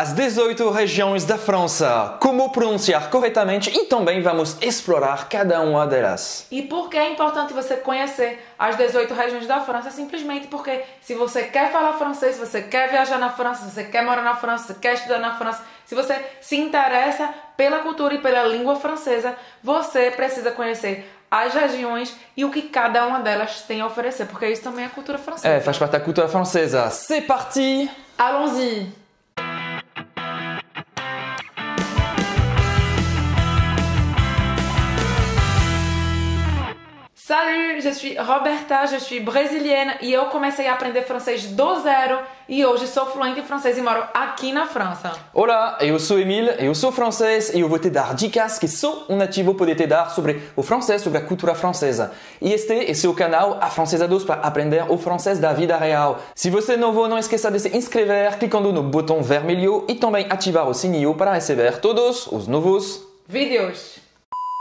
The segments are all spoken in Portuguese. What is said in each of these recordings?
As 18 regiões da França, como pronunciar corretamente e também vamos explorar cada uma delas. E por que é importante você conhecer as 18 regiões da França? Simplesmente porque se você quer falar francês, se você quer viajar na França, se você quer morar na França, se você quer estudar na França, se você se interessa pela cultura e pela língua francesa, você precisa conhecer as regiões e o que cada uma delas tem a oferecer, porque isso também é cultura francesa. É, faz parte da cultura francesa. C'est parti! Allons-y! Salut, je suis Roberta, je suis brasiliana e eu comecei a aprender francês do zero e hoje sou fluente em francês e moro aqui na França. Olá, eu sou Emile, eu sou francês e eu vou te dar dicas que só um nativo pode te dar sobre o francês, sobre a cultura francesa. E este é o canal A Francesa 2 para aprender o francês da vida real. Se você é novo, não esqueça de se inscrever clicando no botão vermelho e também ativar o sininho para receber todos os novos vídeos.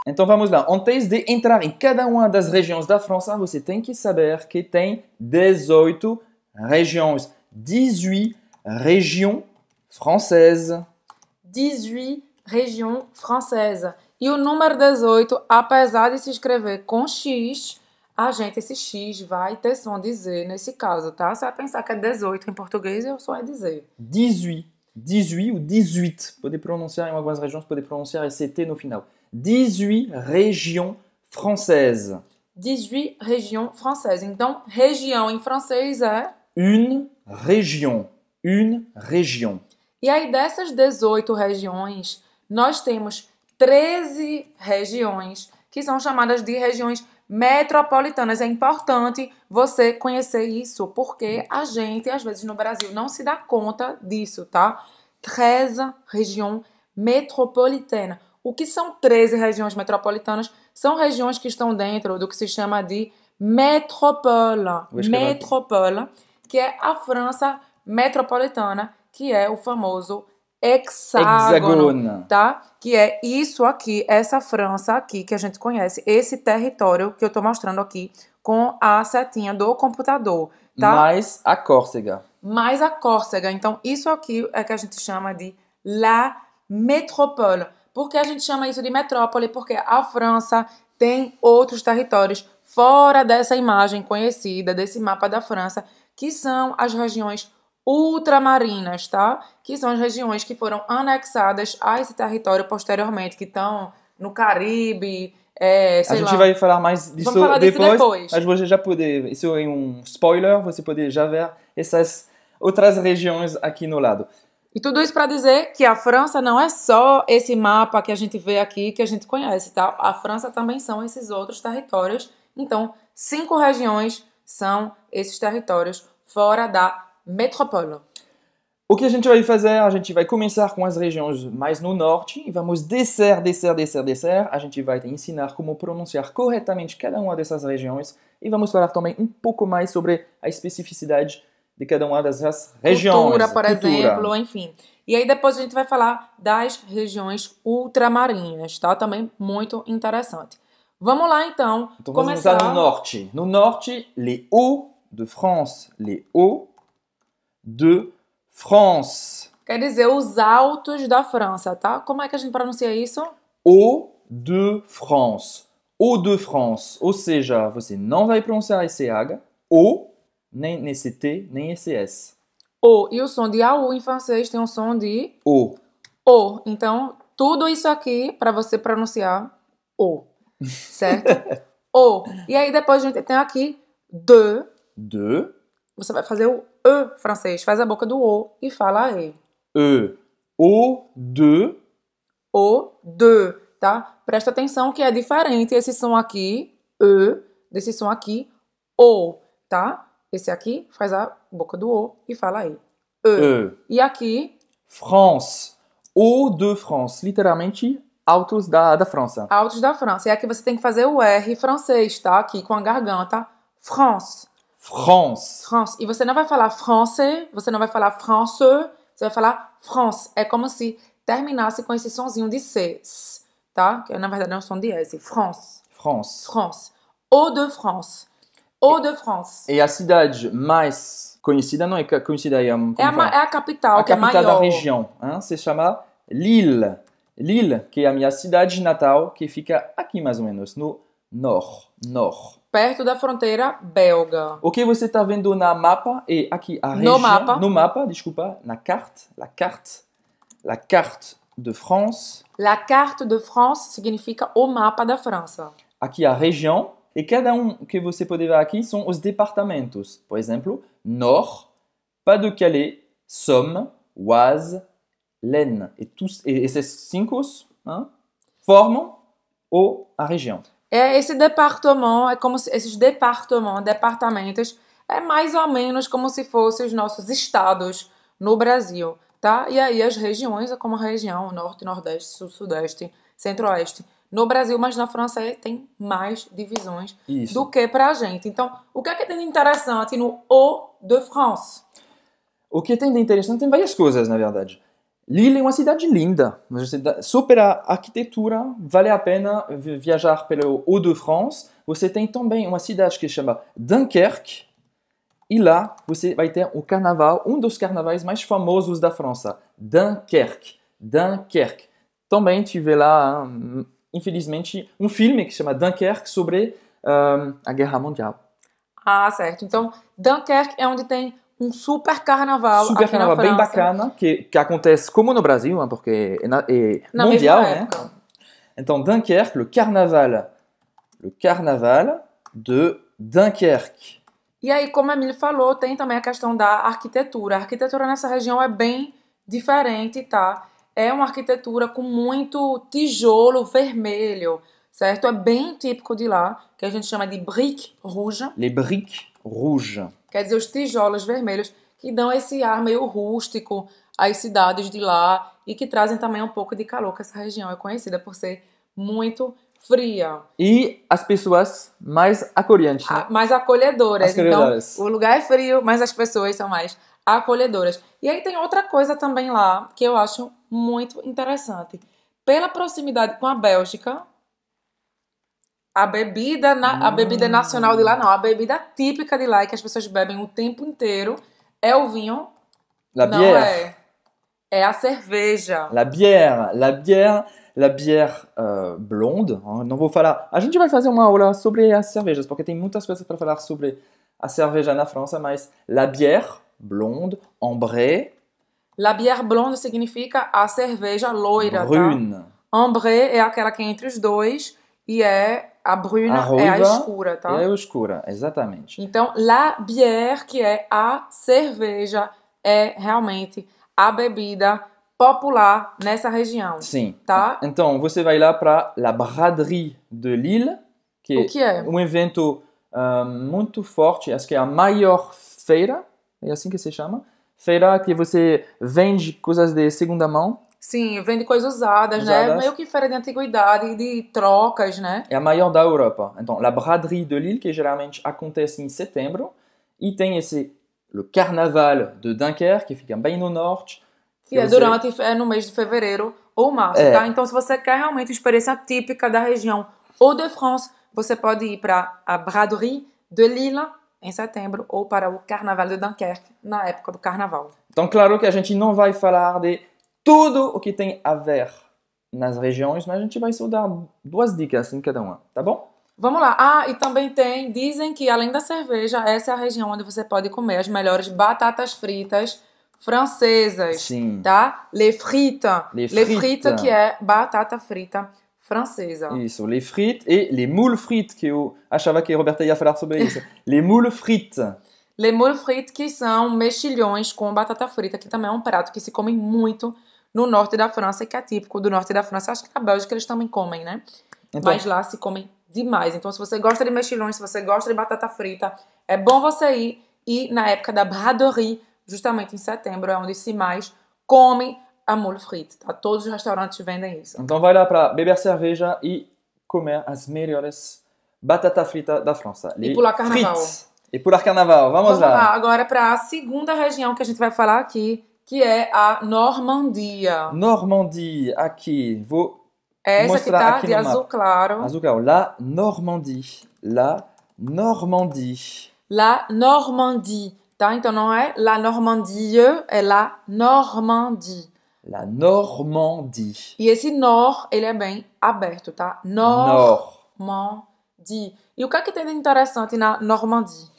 Então vamos lá. Antes de entrar em cada uma das regiões da França, ah, você tem que saber que tem 18 regiões. 18 regiões francesas. 18 regiões francesas. E o número 18, apesar de se escrever com X, a gente, esse X vai ter som de Z nesse caso, tá? Você vai pensar que é 18 em português e o som é de Z. 18. 18 ou 18. Pode pronunciar em algumas regiões, pode pronunciar esse T no final. 18 régions françaises. 18 régions françaises. Então, região em francês é une région, une région. E aí dessas 18 regiões, nós temos 13 regiões que são chamadas de regiões metropolitanas. É importante você conhecer isso, porque a gente, às vezes, no Brasil não se dá conta disso, tá? 13 regiões metropolitanas. O que são 13 regiões metropolitanas? São regiões que estão dentro do que se chama de métropole. Métropole, que é a França metropolitana, que é o famoso hexágono, tá? Que é isso aqui, essa França aqui que a gente conhece, esse território que eu tô mostrando aqui com a setinha do computador, tá? Mais a Córcega. Mais a Córcega. Então, isso aqui é que a gente chama de la métropole. Por que a gente chama isso de metrópole? Porque a França tem outros territórios fora dessa imagem conhecida, desse mapa da França, que são as regiões ultramarinas, tá? Que são as regiões que foram anexadas a esse território posteriormente, que estão no Caribe, é, a gente lá. vai falar mais disso, falar depois, depois, mas você já pode, isso é um spoiler, você pode já ver essas outras regiões aqui no lado. E tudo isso para dizer que a França não é só esse mapa que a gente vê aqui, que a gente conhece, tá? A França também são esses outros territórios. Então, cinco regiões são esses territórios fora da metrópole. O que a gente vai fazer? A gente vai começar com as regiões mais no norte e vamos descer, descer, descer, descer. A gente vai te ensinar como pronunciar corretamente cada uma dessas regiões e vamos falar também um pouco mais sobre a especificidade de cada uma das regiões. Cultura, por cultura. exemplo, enfim. E aí depois a gente vai falar das regiões ultramarinhas, tá? Também muito interessante. Vamos lá então. Então vamos começar... no norte. No norte, les Hauts de France, les Hauts de France. Quer dizer os altos da França, tá? Como é que a gente pronuncia isso? Hauts de France. Hauts de France. Ou seja, você não vai pronunciar esse H. Hauts nem nesse T, nem esse S. O. E o som de AU em francês tem um som de. O. O. Então, tudo isso aqui para você pronunciar O. Certo? o. E aí depois a gente tem aqui de. De. Você vai fazer o E francês. Faz a boca do O e fala E. E. O. De. O. De. Tá? Presta atenção que é diferente esse som aqui, E, desse som aqui, O. Tá? Esse aqui faz a boca do O e fala aí. E. e. E aqui. France. O de France. Literalmente, altos da, da França. Altos da França. E aqui você tem que fazer o R francês, tá? Aqui com a garganta. France. France. France. E você não vai falar français, você não vai falar français, você vai falar France. É como se terminasse com esse sonzinho de C, tá? Que na verdade é um som de S. France. France. France. O de France. Hauts-de-France. E a cidade mais conhecida, não é conhecida aí, é, é, a, é, é a capital, a que é capital é maior. da região, hein? se chama Lille. Lille, que é a minha cidade natal, que fica aqui mais ou menos, no norte. Nor. Perto da fronteira belga. O que você está vendo na mapa é aqui a região. No mapa. No mapa, desculpa, na carte, la carte, la carte de France. La carte de France significa o mapa da França. Aqui a região e cada um que você pode ver aqui são os departamentos. Por exemplo, Nord, Pas-de-Calais, Somme, Oise, Laine. E, tous, e esses cinco hein, formam o, a região. É esse departamento, é como se, esses departamentos, departamentos, é mais ou menos como se fossem os nossos estados no Brasil, tá? E aí as regiões, é como a região norte, nordeste, sul, sudeste, centro-oeste, no Brasil, mas na França é, tem mais divisões Isso. do que para a gente. Então, o que é que tem de interessante no O de France? O que tem de interessante tem várias coisas, na verdade. Lille é uma cidade linda, mas cidade, só arquitetura vale a pena viajar pelo Haut de France. Você tem também uma cidade que chama Dunkerque, e lá você vai ter o carnaval, um dos carnavais mais famosos da França, Dunkerque. Dunkerque. Também tive lá hum, infelizmente, um filme que se chama Dunkerque sobre a Guerra Mundial. Ah, certo. Então, Dunkerque é onde tem um super carnaval super aqui carnaval bem bacana que, que acontece como no Brasil né, porque é, na, é na mundial né então Dunkerque le carnaval le carnaval de Dunkerque e aí como a Emílio falou tem também a questão da arquitetura a arquitetura nessa região é bem diferente tá é uma arquitetura com muito tijolo vermelho, certo? É bem típico de lá, que a gente chama de brique rouge. Les briques rouges. Quer dizer, os tijolos vermelhos que dão esse ar meio rústico às cidades de lá e que trazem também um pouco de calor, que essa região é conhecida por ser muito fria. E as pessoas mais acolhentes, né? mais acolhedoras. acolhedoras. Então, o lugar é frio, mas as pessoas são mais acolhedoras. E aí tem outra coisa também lá que eu acho muito interessante. Pela proximidade com a Bélgica, a bebida, na, a bebida hum. nacional de lá não, a bebida típica de lá que as pessoas bebem o tempo inteiro é o vinho. La não bière. é. É a cerveja. La bière, la bière, la bière uh, blonde. Não vou falar. A gente vai fazer uma aula sobre as cervejas, porque tem muitas coisas para falar sobre a cerveja na França, mas la bière blonde, ambrée. La bière blonde significa a cerveja loira, tá? Brune. tá? Ambrée é aquela que é entre os dois e é a bruna é a escura, tá? É a escura, exatamente. Então, la bière, que é a cerveja, é realmente a bebida popular nessa região. Sim. Tá? Então, você vai lá para la braderie de Lille, que, que é um evento uh, muito forte, acho que é a maior feira é assim que se chama? Feira que você vende coisas de segunda mão. Sim, vende coisas usadas, né? usadas. né? Meio que feira de antiguidade, de trocas, né? É a maior da Europa. Então, a braderie de Lille, que geralmente acontece em setembro, e tem esse o Carnaval de Dunkerque, que fica bem no norte. Que, é durante, é no mês de fevereiro ou março, é. tá? Então, se você quer realmente experiência típica da região ou de France, você pode ir para a Braderie de Lille, em setembro ou para o Carnaval de Dunkerque na época do Carnaval. Então, claro que a gente não vai falar de tudo o que tem a ver nas regiões, mas a gente vai só dar duas dicas em cada uma, tá bom? Vamos lá. Ah, e também tem, dizem que além da cerveja, essa é a região onde você pode comer as melhores batatas fritas francesas, Sim. tá? Les frites. Les frites, que é batata frita francesa. Isso, les frites e les moules frites, que eu achava que a Roberta ia falar sobre isso. les moules frites. Les moules frites, que são mexilhões com batata frita, que também é um prato que se come muito no norte da França e que é típico do norte da França. Acho que na Bélgica eles também comem, né? Então... Mas lá se comem demais. Então, se você gosta de mexilhões, se você gosta de batata frita, é bom você ir. E na época da braderie, justamente em setembro, é onde se mais come a molho frito, tá? Todos os restaurantes vendem isso. Então vai lá para beber cerveja e comer as melhores batata frita da França. E pular carnaval. Frites. E pular carnaval, vamos, vamos lá. lá. Agora para a segunda região que a gente vai falar aqui, que é a Normandia. Normandia, aqui, vou Essa mostrar que tá aqui de azul mapa. claro. Azul claro, é la Normandie, la Normandie. La Normandie, tá? Então não é la Normandie, é la Normandie. La Normandie. E esse nor, ele é bem aberto, tá? Nor Normandie. E o que é que tem de interessante na Normandie?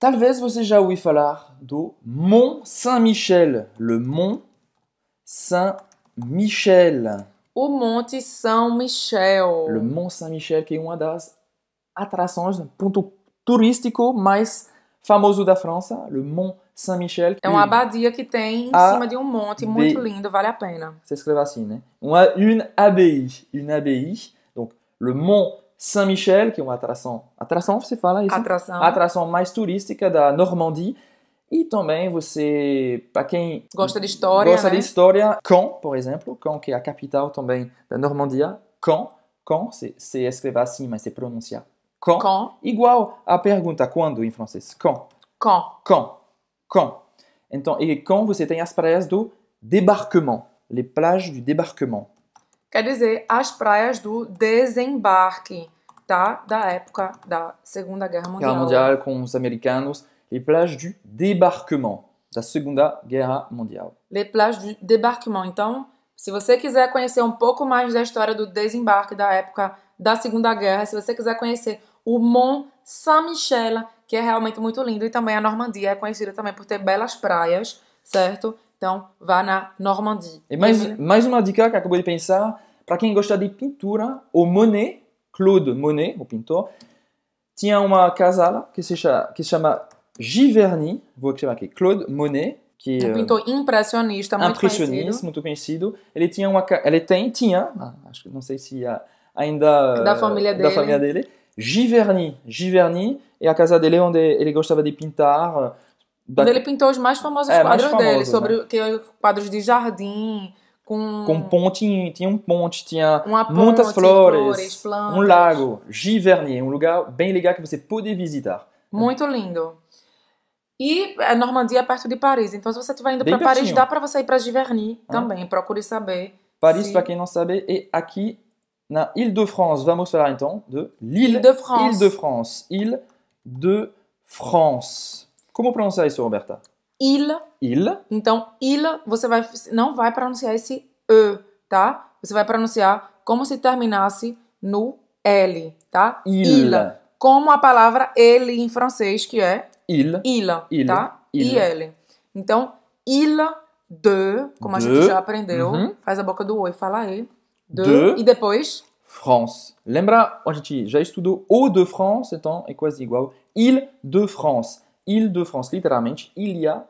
Talvez você já ouviu falar do Mont Saint-Michel. Le Mont Saint-Michel. O Monte São Michel. Le Mont Saint-Michel, que é uma das atrações, né, ponto turístico mais famoso da França. Le Mont Saint-Michel. É uma abadia que tem em cima de um monte, muito lindo, vale a pena. Você escreve assim, né? Uma, une abbaye. Une abbaye. Donc, le Mont Saint-Michel, que é uma atração. Atração, você fala isso? Atração. Atração mais turística da Normandia. E também você, para quem gosta de história, gosta né? de história, Caen, por exemplo, Caen que é a capital também da Normandia, Caen, Caen, você escreve assim, mas você pronuncia Caen. Caen. Igual a pergunta quando em francês, Caen. Caen. Caen quand. Então, e quand você tem as praias do débarquement, les plages du débarquement. Quer dizer, as praias do desembarque, tá? Da época da Segunda Guerra Mundial. Guerra Mundial com os americanos, les plages du débarquement, da Segunda Guerra Mundial. Les plages du débarquement. Então, se você quiser conhecer um pouco mais da história do desembarque da época da Segunda Guerra, se você quiser conhecer o Mont San Michela, que é realmente muito lindo, e também a Normandia é conhecida também por ter belas praias, certo? Então, vá na Normandia. E mais, e... mais uma dica que acabei de pensar, para quem gosta de pintura, o Monet, Claude Monet, o pintor, tinha uma casala que se chama, que se chama Giverny, vou chamar aqui, Claude Monet, que um eh, pintor impressionista, muito impressionista, conhecido. muito conhecido. Ele tinha uma, ele tem, tinha, ah, acho que não sei se ainda da família dele, da família dele Giverny. Giverny e é a casa dele onde ele gostava de pintar. Eh, da... Onde ele pintou os mais famosos é, quadros mais dele, né? sobre né? que, é quadros de jardim, com... com ponte, tinha um ponte, tinha ponte, muitas flores, flores um lago, Giverny, um lugar bem legal que você pode visitar. Muito lindo. E a eh, Normandia é perto de Paris, então se você estiver indo para Paris, dá para você ir para Giverny ah. também, procure saber. Paris, se... para quem não sabe, é aqui na Ile de france vamos falar então de l'Île-de-France. de france Ile de france Como pronunciar isso, Roberta? Ile. Île. Então, ile, você vai, não vai pronunciar esse E, tá? Você vai pronunciar como se terminasse no L, tá? ile. Como a palavra ele em francês, que é... Ile. ile. tá? Île. Então, ile de, como de. a gente já aprendeu, uhum. faz a boca do oi, fala E de, de, e depois France. Lembra, a gente já estudou o de France, então é quase igual. Ile de France. Ile de France, literalmente, ilha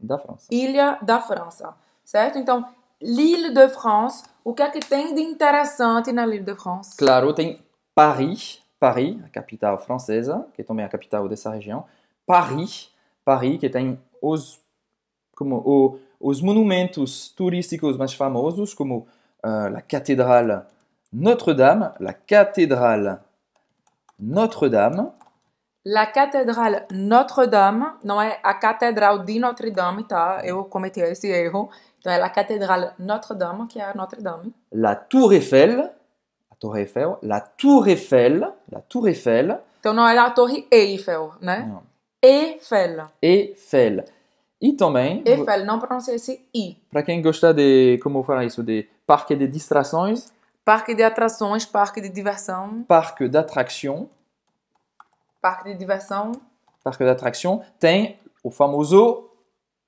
da França. Ilha da França, certo? Então, l'Île de France, o que é que tem de interessante na Lille de France? Claro, tem Paris, Paris, a capital francesa, que é também é a capital dessa região. Paris, Paris, que tem os, como, o, os monumentos turísticos mais famosos, como Euh, la cathédrale Notre-Dame, la cathédrale Notre-Dame. La cathédrale Notre-Dame, Non, c'est la cathédrale de Notre-Dame, tá? Eu cometi esse erreur. Donc, la Notre-Dame, qui est Notre-Dame. La Tour Eiffel, la Tour Eiffel, la Tour Eiffel, la Tour Eiffel. La Eiffel, Eiffel. Eiffel. E também. Eiffel, não pronuncie esse I. Para quem gosta de. Como falar isso? De parque de distrações. Parque de atrações, parque de diversão. Parque d'atraction. Parque de diversão. Parque d'atraction. Tem o famoso.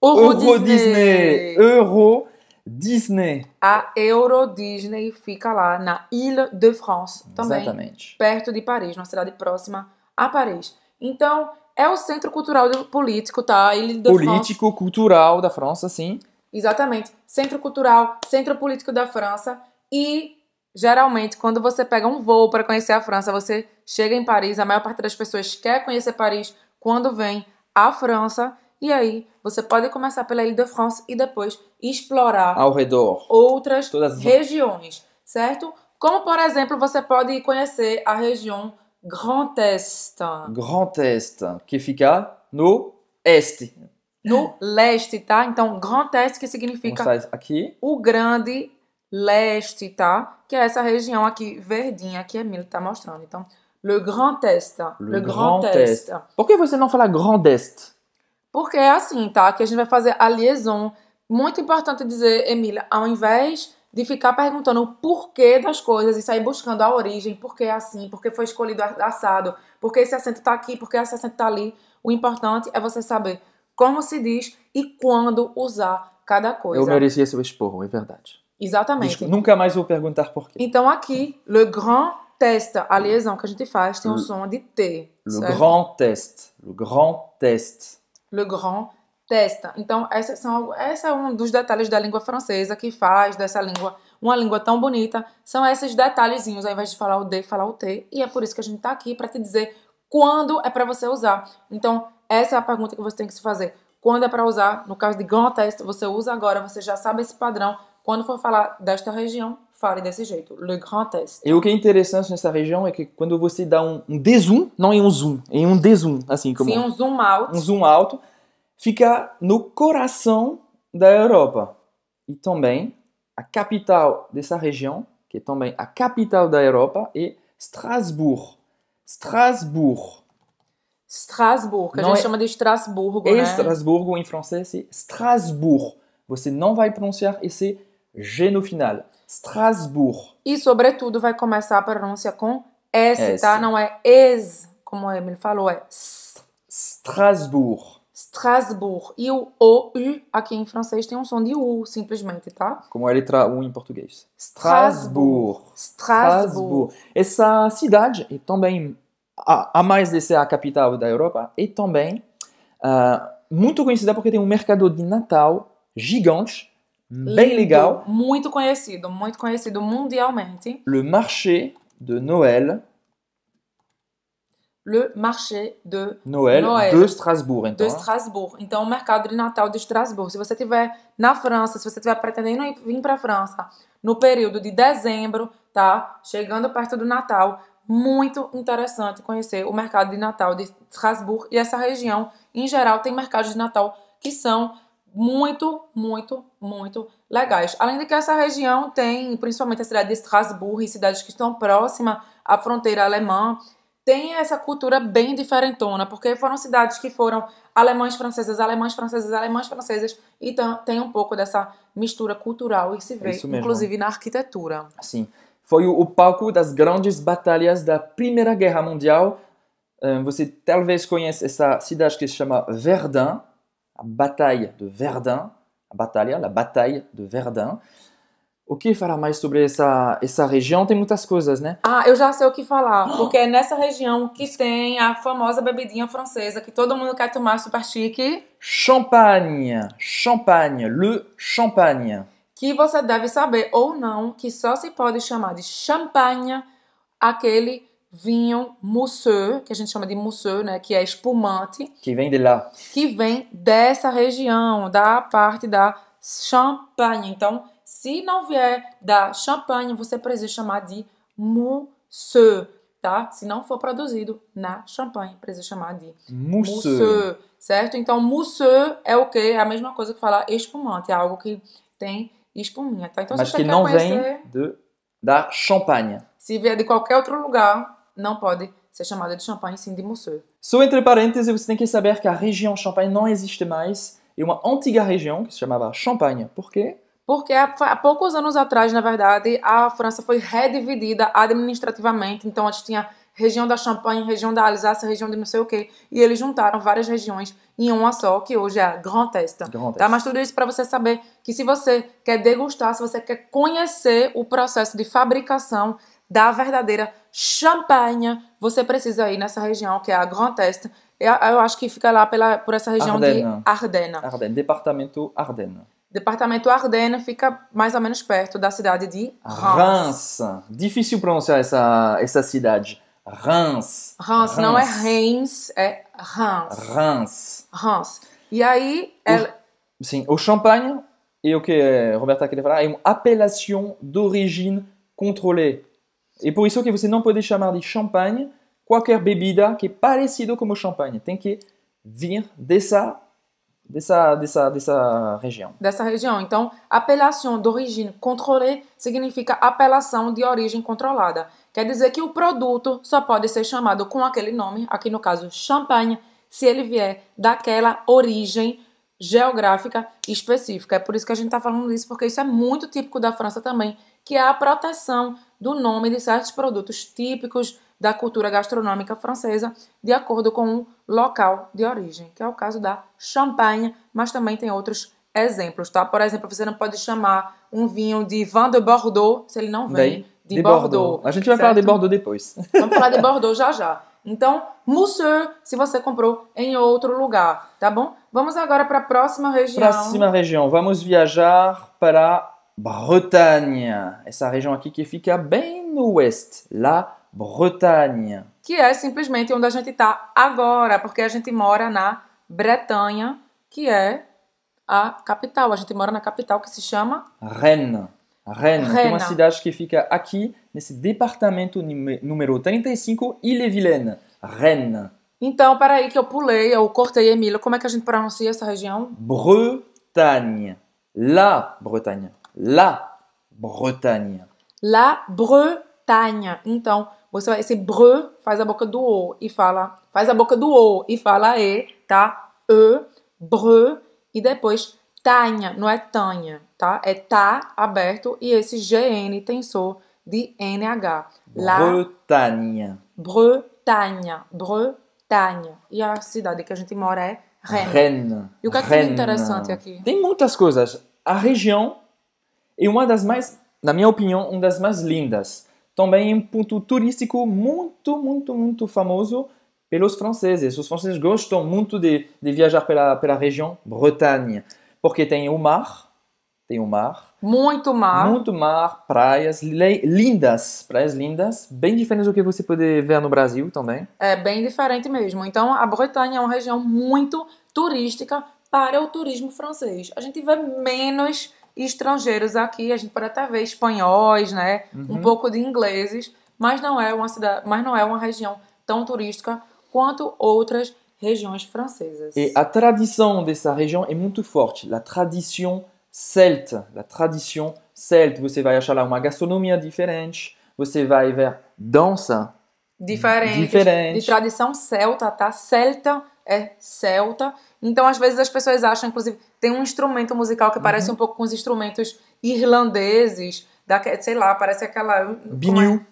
Euro, Euro Disney. Disney. Euro Disney. A Euro Disney fica lá na Ile de France, também. Exatamente. Perto de Paris, numa cidade próxima a Paris. Então, é o centro cultural político, tá? Político-cultural da França, sim. Exatamente. Centro cultural, centro político da França. E, geralmente, quando você pega um voo para conhecer a França, você chega em Paris, a maior parte das pessoas quer conhecer Paris quando vem à França. E aí, você pode começar pela Ile-de-France e depois explorar ao redor outras as... regiões, certo? Como, por exemplo, você pode conhecer a região Grand Est. Grand Est, que fica no Este. No leste, tá? Então, Grand Est, que significa aqui. o grande leste, tá? Que é essa região aqui verdinha que a Emília tá mostrando. Então, le Grand Est. Le, le Grand, Grand Est. Est. Por que você não fala Grand Est? Porque é assim, tá? Que a gente vai fazer a liaison. Muito importante dizer, Emília, ao invés de ficar perguntando o porquê das coisas e sair buscando a origem, por que é assim, por que foi escolhido assado, por que esse assento está aqui, por que esse assento está ali. O importante é você saber como se diz e quando usar cada coisa. Eu merecia esse esporro, é verdade. Exatamente. Desculpa, nunca mais vou perguntar por quê. Então aqui, le grand test, a liaison que a gente faz tem um som de T. Le certo? grand test. Le grand test. Le grand testa. Então, essas são, esse é um dos detalhes da língua francesa que faz dessa língua uma língua tão bonita. São esses detalhezinhos, ao invés de falar o D, falar o T. E é por isso que a gente está aqui para te dizer quando é para você usar. Então, essa é a pergunta que você tem que se fazer. Quando é para usar? No caso de grand test, você usa agora, você já sabe esse padrão. Quando for falar desta região, fale desse jeito, le grand test. E o que é interessante nessa região é que quando você dá um, um dezoom, não é um zoom, é um dezoom, assim como... Sim, um zoom alto. Um zoom alto fica no coração da Europa e também a capital dessa região, que é também a capital da Europa, é Strasbourg. Strasbourg. Strasbourg, que a gente é... chama de Strasburgo, é né? Estrasburgo em francês é Strasbourg. Você não vai pronunciar esse G no final. Strasbourg. E, sobretudo, vai começar a pronúncia com S, S. tá? Não é es, como a Emily falou, é S. Strasbourg. Strasbourg. E o O, U, aqui em francês tem um som de U, simplesmente, tá? Como a letra U em português? Strasbourg. Strasbourg. Strasbourg. Essa cidade é também, a, a mais de ser a capital da Europa, é também uh, muito conhecida porque tem um mercado de Natal gigante, bem Lindo, legal. Muito conhecido, muito conhecido mundialmente. Le marché de Noël le marché de Noël, Noël de Strasbourg. então. De né? Então, o mercado de Natal de Strasbourg. Se você estiver na França, se você estiver pretendendo vir para a França no período de dezembro, tá? Chegando perto do Natal, muito interessante conhecer o mercado de Natal de Strasbourg e essa região, em geral, tem mercados de Natal que são muito, muito, muito legais. Além de que essa região tem, principalmente a cidade de Strasbourg e cidades que estão próximas à fronteira alemã, tem essa cultura bem diferentona, porque foram cidades que foram alemães, francesas, alemães, francesas, alemães, francesas, então tem um pouco dessa mistura cultural e se é vê, é inclusive, na arquitetura. Sim. Foi o, o palco das grandes batalhas da Primeira Guerra Mundial. Você talvez conheça essa cidade que se chama Verdun, a Batalha de Verdun, a batalha, a Batalha de Verdun. O que falar mais sobre essa, essa região? Tem muitas coisas, né? Ah, eu já sei o que falar, porque é nessa região que tem a famosa bebidinha francesa que todo mundo quer tomar super chique. Champagne, champagne, le champagne. Que você deve saber ou não que só se pode chamar de champagne aquele vinho mousseux, que a gente chama de mousseux, né, que é espumante. Que vem de lá. Que vem dessa região, da parte da Champagne. Então, se não vier da Champagne, você precisa chamar de mousseux, tá? Se não for produzido na Champagne, precisa chamar de mousseux, mousseux certo? Então, mousseux é o quê? É a mesma coisa que falar espumante, é algo que tem espuminha, tá? Então, Mas que não conhecer, vem de, da Champagne. Se vier de qualquer outro lugar, não pode ser chamada de Champagne, sim de mousseux. Só entre parênteses, você tem que saber que a região Champagne não existe mais. É uma antiga região que se chamava Champagne. Por quê? Porque há, poucos anos atrás, na verdade, a França foi redividida administrativamente. Então, antes tinha região da Champagne, região da Alsácia, região de não sei o quê. E eles juntaram várias regiões em uma só, que hoje é a Grand Est. Tá? Mas tudo isso para você saber que se você quer degustar, se você quer conhecer o processo de fabricação da verdadeira Champagne, você precisa ir nessa região, que é a Grand Est. Eu, acho que fica lá pela, por essa região de Ardena. Ardennes. departamento Ardena. Departamento Ardennes fica mais ou menos perto da cidade de Reims. Reims. Difícil pronunciar essa, essa cidade. Reims. Reims. Reims. Não é Reims, é Reims. Reims. Reims. E aí... Ela... O, sim, o champanhe, e o que Roberta tá queria falar, é uma apelação d'origine Contrôlée. E por isso que você não pode chamar de champanhe qualquer bebida que é parecido com o champanhe. Tem que vir dessa dessa, dessa, dessa região. Dessa região. Então, apelação d'origine origem significa apelação de origem controlada. Quer dizer que o produto só pode ser chamado com aquele nome, aqui no caso champanhe, se ele vier daquela origem geográfica específica. É por isso que a gente está falando disso, porque isso é muito típico da França também, que é a proteção do nome de certos produtos típicos da cultura gastronômica francesa, de acordo com o local de origem, que é o caso da Champagne, mas também tem outros exemplos, tá? Por exemplo, você não pode chamar um vinho de vin de Bordeaux se ele não vem Bem, de, de Bordeaux, Bordeaux. A gente vai certo? falar de Bordeaux depois. Vamos falar de Bordeaux já já. Então, Monsieur, se você comprou em outro lugar, tá bom? Vamos agora para a próxima região. Próxima região. Vamos viajar para Bretagne, Essa região aqui que fica bem no oeste, lá Bretagne. Que é simplesmente onde a gente está agora, porque a gente mora na Bretanha, que é a capital. A gente mora na capital que se chama Rennes. Rennes, Rennes. que é uma cidade que fica aqui, nesse departamento número 35, Ille-et-Vilaine. Rennes. Então, peraí que eu pulei, eu cortei Emílio. Como é que a gente pronuncia essa região? Bretagne. La Bretagne. La Bretagne. La Bretagne. Então, você vai, esse br faz a boca do o e fala, faz a boca do o e fala e, tá? E, br, e depois tanha, não é tanha, tá? É tá aberto e esse gn tensor de nh. Bretanha. Bretanha, Bretanha. E a cidade que a gente mora é Rennes. Rennes. E o que é, que é interessante aqui? Tem muitas coisas. A região é uma das mais, na minha opinião, uma das mais lindas também é um ponto turístico muito, muito, muito famoso pelos franceses. Os franceses gostam muito de, de viajar pela, pela região Bretanha, porque tem o mar, tem o mar. Muito mar. Muito mar, praias lindas, praias lindas, bem diferentes do que você pode ver no Brasil também. É bem diferente mesmo. Então a Bretanha é uma região muito turística para o turismo francês. A gente vê menos e estrangeiros aqui, a gente pode até ver espanhóis, né? Uhum. Um pouco de ingleses, mas não é uma cidade, mas não é uma região tão turística quanto outras regiões francesas. E a tradição dessa região é muito forte, a tradição celta, a tradição celta. Você vai achar lá uma gastronomia diferente, você vai ver dança diferente, diferente. de tradição celta, tá? Celta é celta então, às vezes, as pessoas acham, inclusive, tem um instrumento musical que uhum. parece um pouco com os instrumentos irlandeses, da, sei lá, parece aquela. Binil.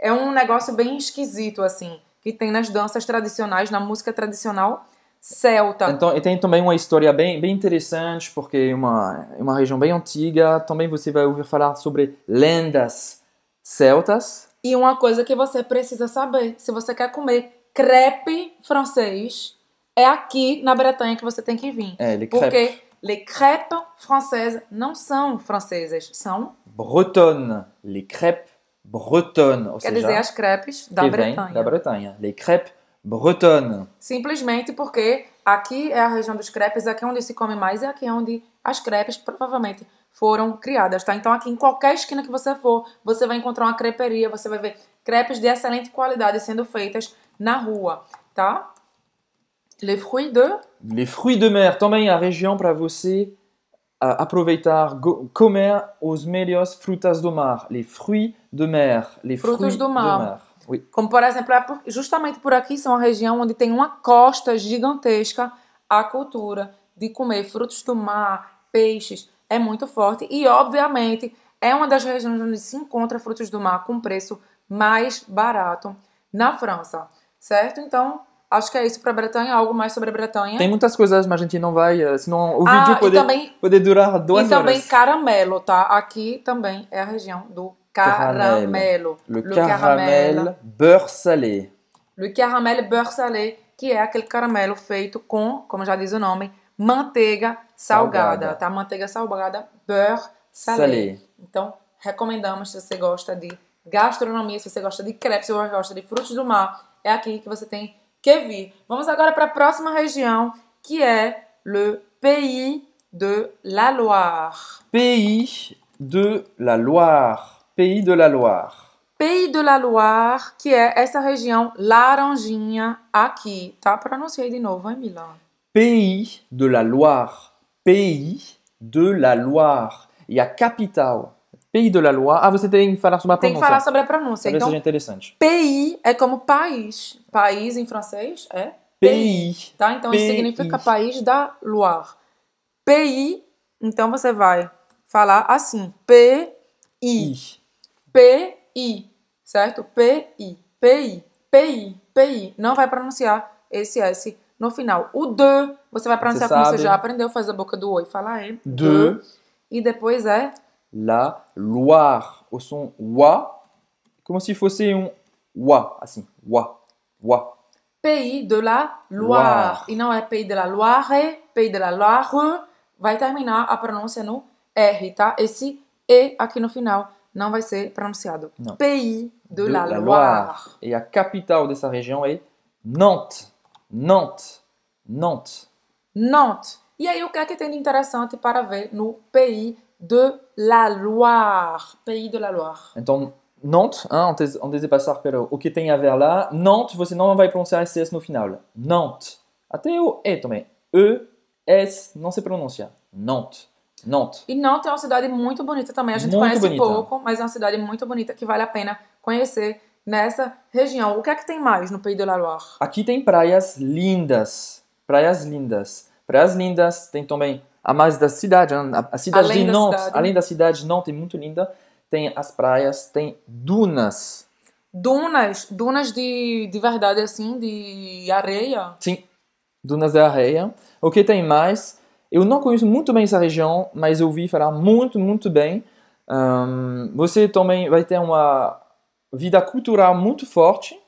É? é um negócio bem esquisito, assim, que tem nas danças tradicionais, na música tradicional celta. Então, e tem também uma história bem, bem interessante, porque é uma, uma região bem antiga. Também você vai ouvir falar sobre lendas celtas. E uma coisa que você precisa saber, se você quer comer crepe francês, é aqui na Bretanha que você tem que vir. É, les porque les crêpes françaises não são francesas, são bretonnes. Les crêpes bretonnes, ou Quer seja, dizer, as crepes da que Bretanha. Vem da Bretanha. Les crêpes bretonnes. Simplesmente porque aqui é a região dos crepes, aqui é onde se come mais e aqui é onde as crepes provavelmente foram criadas, tá? Então aqui em qualquer esquina que você for, você vai encontrar uma creperia, você vai ver crepes de excelente qualidade sendo feitas na rua, tá? Les fruits de Les fruits de mer. Também a região para você uh, aproveitar, go, comer os melhores frutas do mar. Les fruits de mer. Les frutos do mar. Do mar. Oui. Como, por exemplo, é justamente por aqui são a região onde tem uma costa gigantesca. A cultura de comer frutos do mar, peixes, é muito forte. E, obviamente, é uma das regiões onde se encontra frutos do mar com preço mais barato na França, certo? Então, Acho que é isso para a Bretanha, algo mais sobre a Bretanha. Tem muitas coisas, mas a gente não vai. Eh, senão o ah, vídeo poder, também, poder durar duas horas. E também caramelo, tá? Aqui também é a região do caramelo. Le, Le caramel beurre salé. Le caramel beurre salé, que é aquele caramelo feito com, como já diz o nome, manteiga salgada, salgada. tá? Manteiga salgada, beurre salé. salé. Então, recomendamos se você gosta de gastronomia, se você gosta de crepes, se você gosta de frutos do mar, é aqui que você tem que vir. Vamos agora para a próxima região, que é le Pays de la Loire. Pays de la Loire. Pays de la Loire. Pays de la Loire, que é essa região laranjinha aqui, tá? Pronunciei de novo, hein, Milan? Pays de la Loire. Pays de la Loire. E a capital Pays de la Loire. Ah, você tem que falar sobre a pronúncia. Tem que falar sobre a pronúncia. Talvez então, seja interessante. Pays é como país. País em francês é? Pays. Tá? Então pays. isso significa país da Loire. Pays, então você vai falar assim. P I. P I, certo? P I. P I. P I. P I. Não vai pronunciar esse S no final. O de, você vai pronunciar você como você já aprendeu, faz a boca do oi, fala é. De. E depois é la Loire. Au son wa, comme s'il faut un wa, assim, ah, wa, wa. Pays de la Loire. Et non, non, pays de la Loire, pays de la Loire. va terminer à prononcer no R, tá? Esse E aqui no final não vai ser pronunciado. Pays de, la, Loire. Et a capital dessa région est Nantes. Nantes. Nantes. Nantes. E aí, o que é que tem de interessante para ver no pays de la Loire, pays de la Loire. Então, Nantes, hein, antes de passar pelo o que tem a ver lá. Nantes, você não vai pronunciar SS no final. Nantes. Até o E também. E, S, não se pronuncia. Nantes. Nantes. E Nantes é uma cidade muito bonita também. A gente muito conhece bonita. pouco, mas é uma cidade muito bonita que vale a pena conhecer nessa região. O que é que tem mais no Pays de la Loire? Aqui tem praias lindas. Praias lindas. Praias lindas, tem também a mais da cidade. A cidade além de Nantes, cidade. além da cidade de Nantes, é muito linda. Tem as praias, tem dunas. Dunas? Dunas de, de verdade, assim, de areia? Sim, dunas de areia. O que tem mais? Eu não conheço muito bem essa região, mas eu ouvi falar muito, muito bem. Um, você também vai ter uma vida cultural muito forte.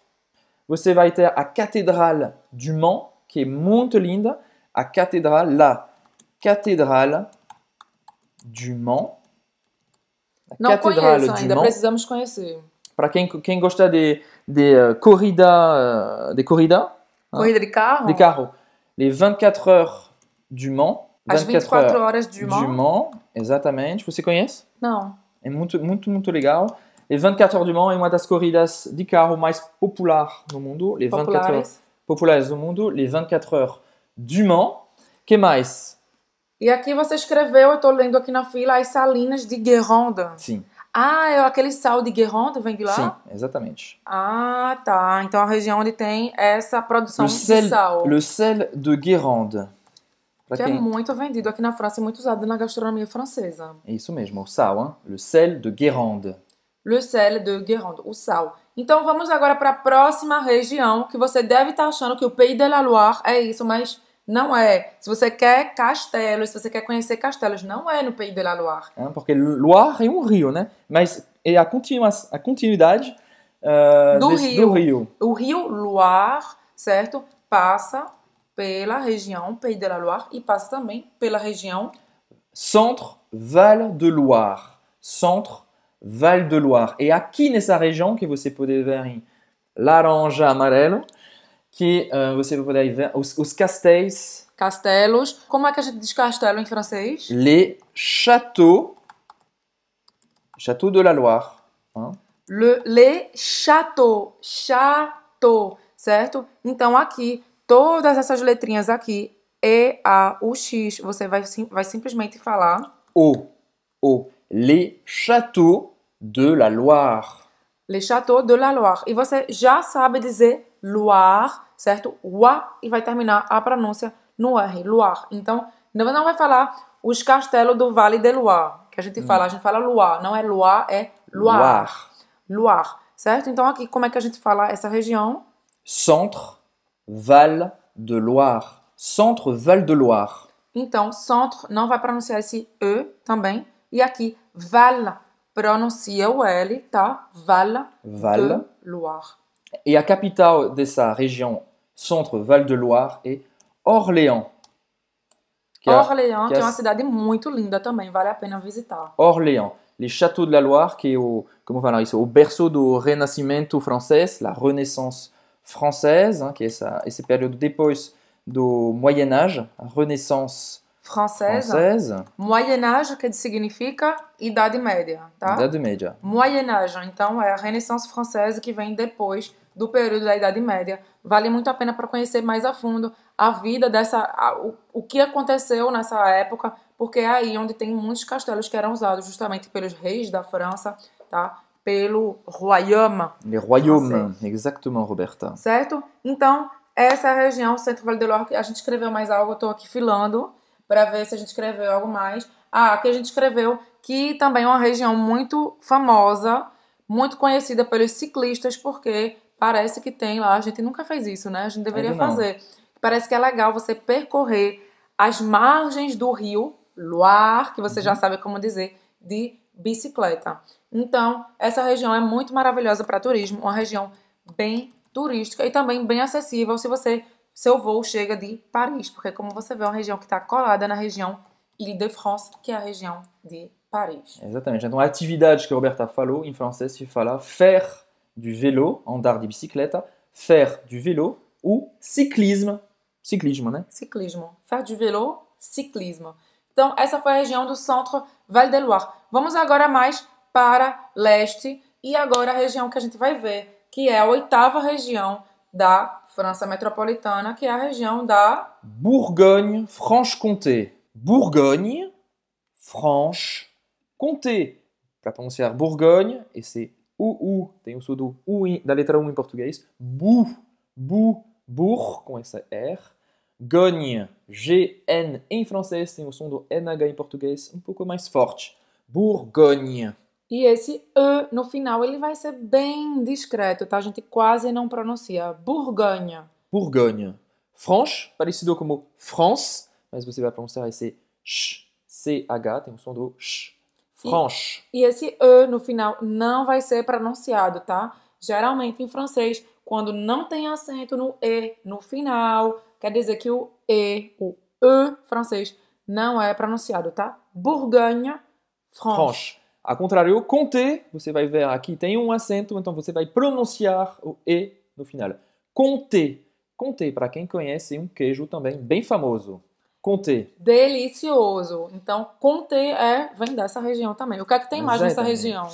Você vai ter a Catedral du Mans, que é muito linda. A Catedral lá Cathédrale du Mans. A Cathédrale Mans. Mans. precisamos conhecer. Para quem, quem gosta de, de corrida, euh, de corrida, hein. corrida de carro, de carro, les 24 heures du Mans. 24 ah, 24 heures, du Mans. Du Mans, exatamente. Você conhece? Não. É muito, muito, muito legal. Les 24 heures du Mans é une des corridas de carro mais populaires no mundo. Les 24 populares. populares do mundo. Les 24 heures du Mans. que mais? E aqui você escreveu, eu estou lendo aqui na fila, as salinas de Guérande. Sim. Ah, é aquele sal de Guérande, vem de lá? Sim, exatamente. Ah, tá. Então a região onde tem essa produção le sel, de sal. Le sel de Guérande, Pra que é quem... é muito vendido aqui na França e muito usado na gastronomia francesa. É isso mesmo, o sal, hein? Le sel de Guérande. Le sel de Guérande. o sal. Então vamos agora para a próxima região, que você deve estar tá achando que o Pays de la Loire é isso, mas não é. Se você quer castelos, se você quer conhecer castelos, não é no Pays de la Loire. É, porque Loire é um rio, né? Mas é a, continua, a continuidade uh, do, desse, rio. do rio. O rio Loire, certo? Passa pela região Pays de la Loire e passa também pela região Centre Val de Loire. Centre Val de Loire. E aqui nessa região que você pode ver em laranja amarelo, que uh, você vai poder ver os, os castéis. Castelos. Como é que a gente diz castelo em francês? Les châteaux. Château de la Loire. Hein? Le, les châteaux. Château, certo? Então aqui, todas essas letrinhas aqui, E, A, U, X, você vai, vai simplesmente falar. O. O. Les châteaux de la Loire. Le Châteaux de la Loire. E você já sabe dizer Loire, certo? O e vai terminar a pronúncia no R, Loire. Então, não vai falar os castelos do Vale de Loire, que a gente fala, a gente fala Loire, não é Loire, é Loire. Loire. Loire, certo? Então, aqui, como é que a gente fala essa região? Centre, Val de Loire. Centre, Val de Loire. Então, centre não vai pronunciar esse E também. E aqui, Val pronunciou L, ta Val, Val Loire. Et la capitale de sa région, centre Val de Loire est Orléans. Orléans, que, que é uma cidade muito linda também, vale a pena visiter. Orléans, les châteaux de la Loire, qui est au, berceau du Renascimento français, la Renaissance française, hein, qui est sa, et de période du Moyen Âge, Renaissance Francesa. Francesa. Moyen Âge, que significa Idade Média, tá? Idade Média. Moyen Âge, então, é a Renaissance Francesa que vem depois do período da Idade Média. Vale muito a pena para conhecer mais a fundo a vida dessa. A, o, o que aconteceu nessa época, porque é aí onde tem muitos castelos que eram usados justamente pelos reis da França, tá? Pelo royaume. Le royaume, exatamente, Roberta. Certo? Então, essa é a região, Centro Vale do Loire, a gente escreveu mais algo, eu estou aqui filando para ver se a gente escreveu algo mais. Ah, aqui a gente escreveu que também é uma região muito famosa, muito conhecida pelos ciclistas, porque parece que tem lá, a gente nunca fez isso, né? A gente deveria fazer. Parece que é legal você percorrer as margens do rio Loire, que você uhum. já sabe como dizer, de bicicleta. Então, essa região é muito maravilhosa para turismo, uma região bem turística e também bem acessível se você seu voo chega de Paris, porque como você vê, é uma região que está colada na região ile de france que é a região de Paris. Exatamente. Então, a atividade que a Roberta falou, em francês se fala faire du vélo, andar de bicicleta, faire du vélo ou ciclismo. Ciclismo, né? Ciclismo. Faire du vélo, ciclismo. Então, essa foi a região do centro Val-de-Loire. Vamos agora mais para leste e agora a região que a gente vai ver, que é a oitava região da França metropolitana, que é a região da Bourgogne-Franche-Comté. Bourgogne, Franche-Comté. Para pronunciar Bourgogne, e c'est UU, tem o som do U da letra U em português. Bou, bou, bour, com essa R. Gogne, G-N em francês, tem o som do NH em português um pouco mais forte. Bourgogne. E esse E no final ele vai ser bem discreto, tá? A gente quase não pronuncia. Bourgogne. Bourgogne. Franche, parecido como France, mas você vai pronunciar esse sh, ch, tem o som do sh. Franche. E, e esse E no final não vai ser pronunciado, tá? Geralmente em francês, quando não tem acento no E no final, quer dizer que o E, o E francês, não é pronunciado, tá? Bourgogne, Franche. Franche. A contrário, conter, você vai ver aqui, tem um acento, então você vai pronunciar o E no final. Conter. Conter, para quem conhece, um queijo também bem famoso. Conter. Delicioso. Então, Conter é, vem dessa região também. O que é que tem mais Exatamente. nessa região?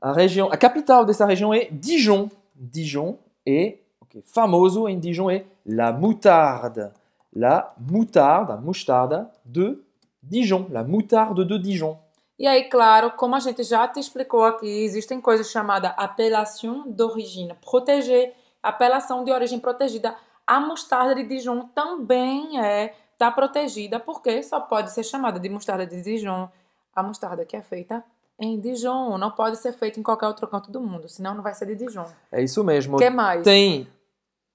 A região, a capital dessa região é Dijon. Dijon é, okay, famoso em Dijon é la moutarde. La moutarde, a mostarda de Dijon. La moutarde de Dijon. E aí, claro, como a gente já te explicou aqui, existem coisas chamadas apelação d'origine proteger apelação de origem protegida. A mostarda de Dijon também é tá protegida porque só pode ser chamada de mostarda de Dijon. A mostarda que é feita em Dijon, não pode ser feita em qualquer outro canto do mundo, senão não vai ser de Dijon. É isso mesmo. Que mais? Tem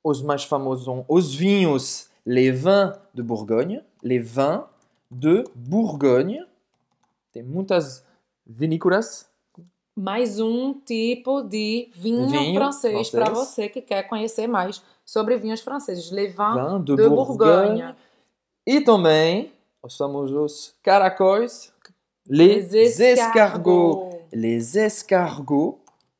os mais famosos, os vinhos, les vins de Bourgogne, les vins de Bourgogne tem muitas vinícolas. Mais um tipo de vinho, vinho francês, para você que quer conhecer mais sobre vinhos franceses. Le vin de, de Bourgogne. E também, os famosos caracóis, les, les escargots. Les escargots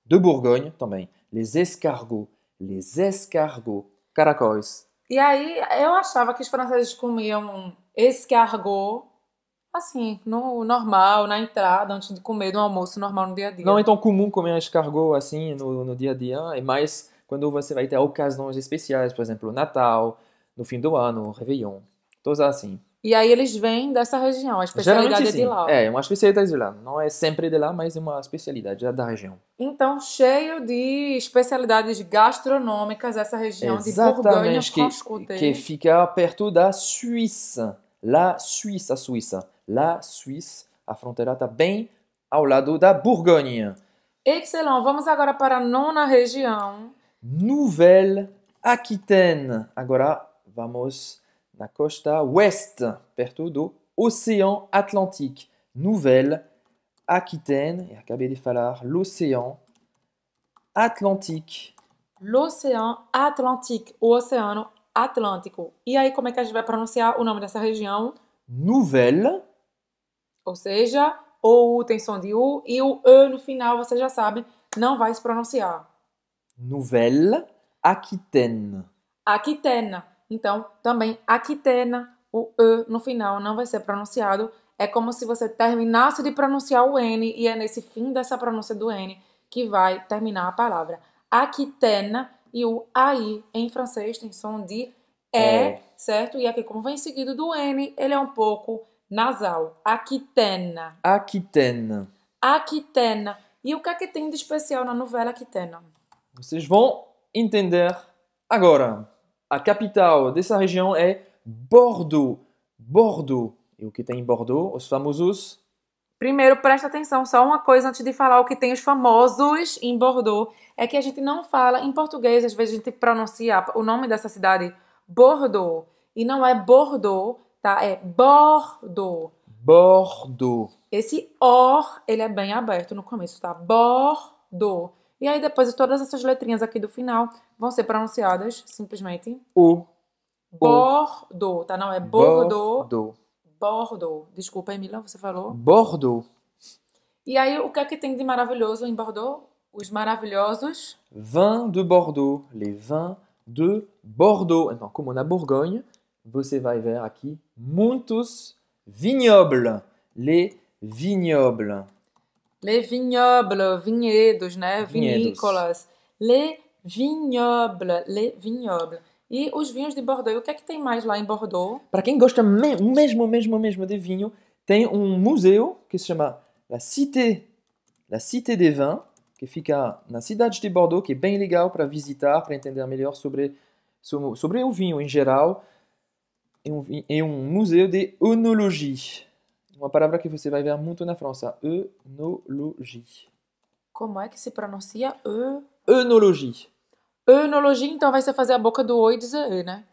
de Bourgogne também. Les escargots. Les escargots. Caracóis. E aí, eu achava que os franceses comiam escargot assim, no normal, na entrada, antes de comer no almoço normal no dia a dia. Não é tão comum comer escargot assim no, no dia a dia, é mais quando você vai ter ocasiões especiais, por exemplo, Natal, no fim do ano, Réveillon, todos assim. E aí eles vêm dessa região, a especialidade é de lá. É, uma especialidade de lá. Não é sempre de lá, mas é uma especialidade é da região. Então, cheio de especialidades gastronômicas essa região Exatamente, de Bourgogne, que, que fica perto da Suíça. La Suíça, Suíça. la Suisse, a fronteira bien au ao lado da Bourgogne. Excellent. vamos agora para a nona região. Nouvelle-Aquitaine. Agora vamos na costa oeste, perto do Oceano Atlântico. Nouvelle-Aquitaine, e acabei de falar l'océan Atlantique. L'océan Atlantique. o Oceano Atlântico. E aí, como é que a gente vai pronunciar o nome dessa região? nouvelle Ou seja, ou U tem som de U e o E no final, você já sabe, não vai se pronunciar. Nouvelle Aquitaine. Aquitaine. Então, também Aquitaine, o E no final não vai ser pronunciado. É como se você terminasse de pronunciar o N e é nesse fim dessa pronúncia do N que vai terminar a palavra. Aquitaine e o AI em francês tem som de E, é. certo? E aqui, como vem seguido do N, ele é um pouco nasal. Aquitena. Aquitena. Aquitena. E o que é que tem de especial na novela Aquitena? Vocês vão entender agora. A capital dessa região é Bordeaux. Bordeaux. E o que tem em Bordeaux? Os famosos. Primeiro, presta atenção, só uma coisa antes de falar o que tem os famosos em Bordeaux, é que a gente não fala em português, às vezes a gente pronuncia o nome dessa cidade Bordeaux, e não é Bordeaux, tá? É Bordeaux. Bordeaux. Esse or, ele é bem aberto no começo, tá? Bordeaux. E aí depois todas essas letrinhas aqui do final vão ser pronunciadas simplesmente o Bordeaux, tá? Não é Bordeaux. Bordeaux. Desculpa, Emília, você falou? Bordeaux. E aí o que é que tem de maravilhoso em Bordeaux? Os maravilhosos vins de Bordeaux, les vins de Bordeaux. Então, como na Borgonha você vai ver aqui muitos vignobles. Les vignobles. Les vignobles, vinhedos, né? Vinhedos. Vinícolas. Les vignobles, les vignobles. E os vinhos de Bordeaux. O que é que tem mais lá em Bordeaux? Para quem gosta me mesmo, mesmo, mesmo de vinho, tem um museu que se chama La Cité, La Cité des Vins, que fica na cidade de Bordeaux, que é bem legal para visitar, para entender melhor sobre, sobre o vinho em geral em um museu de onologia. Uma palavra que você vai ver muito na França, onologia. Como é que se pronuncia? E... Onologia. então vai ser fazer a boca do Oi e dizer E, né?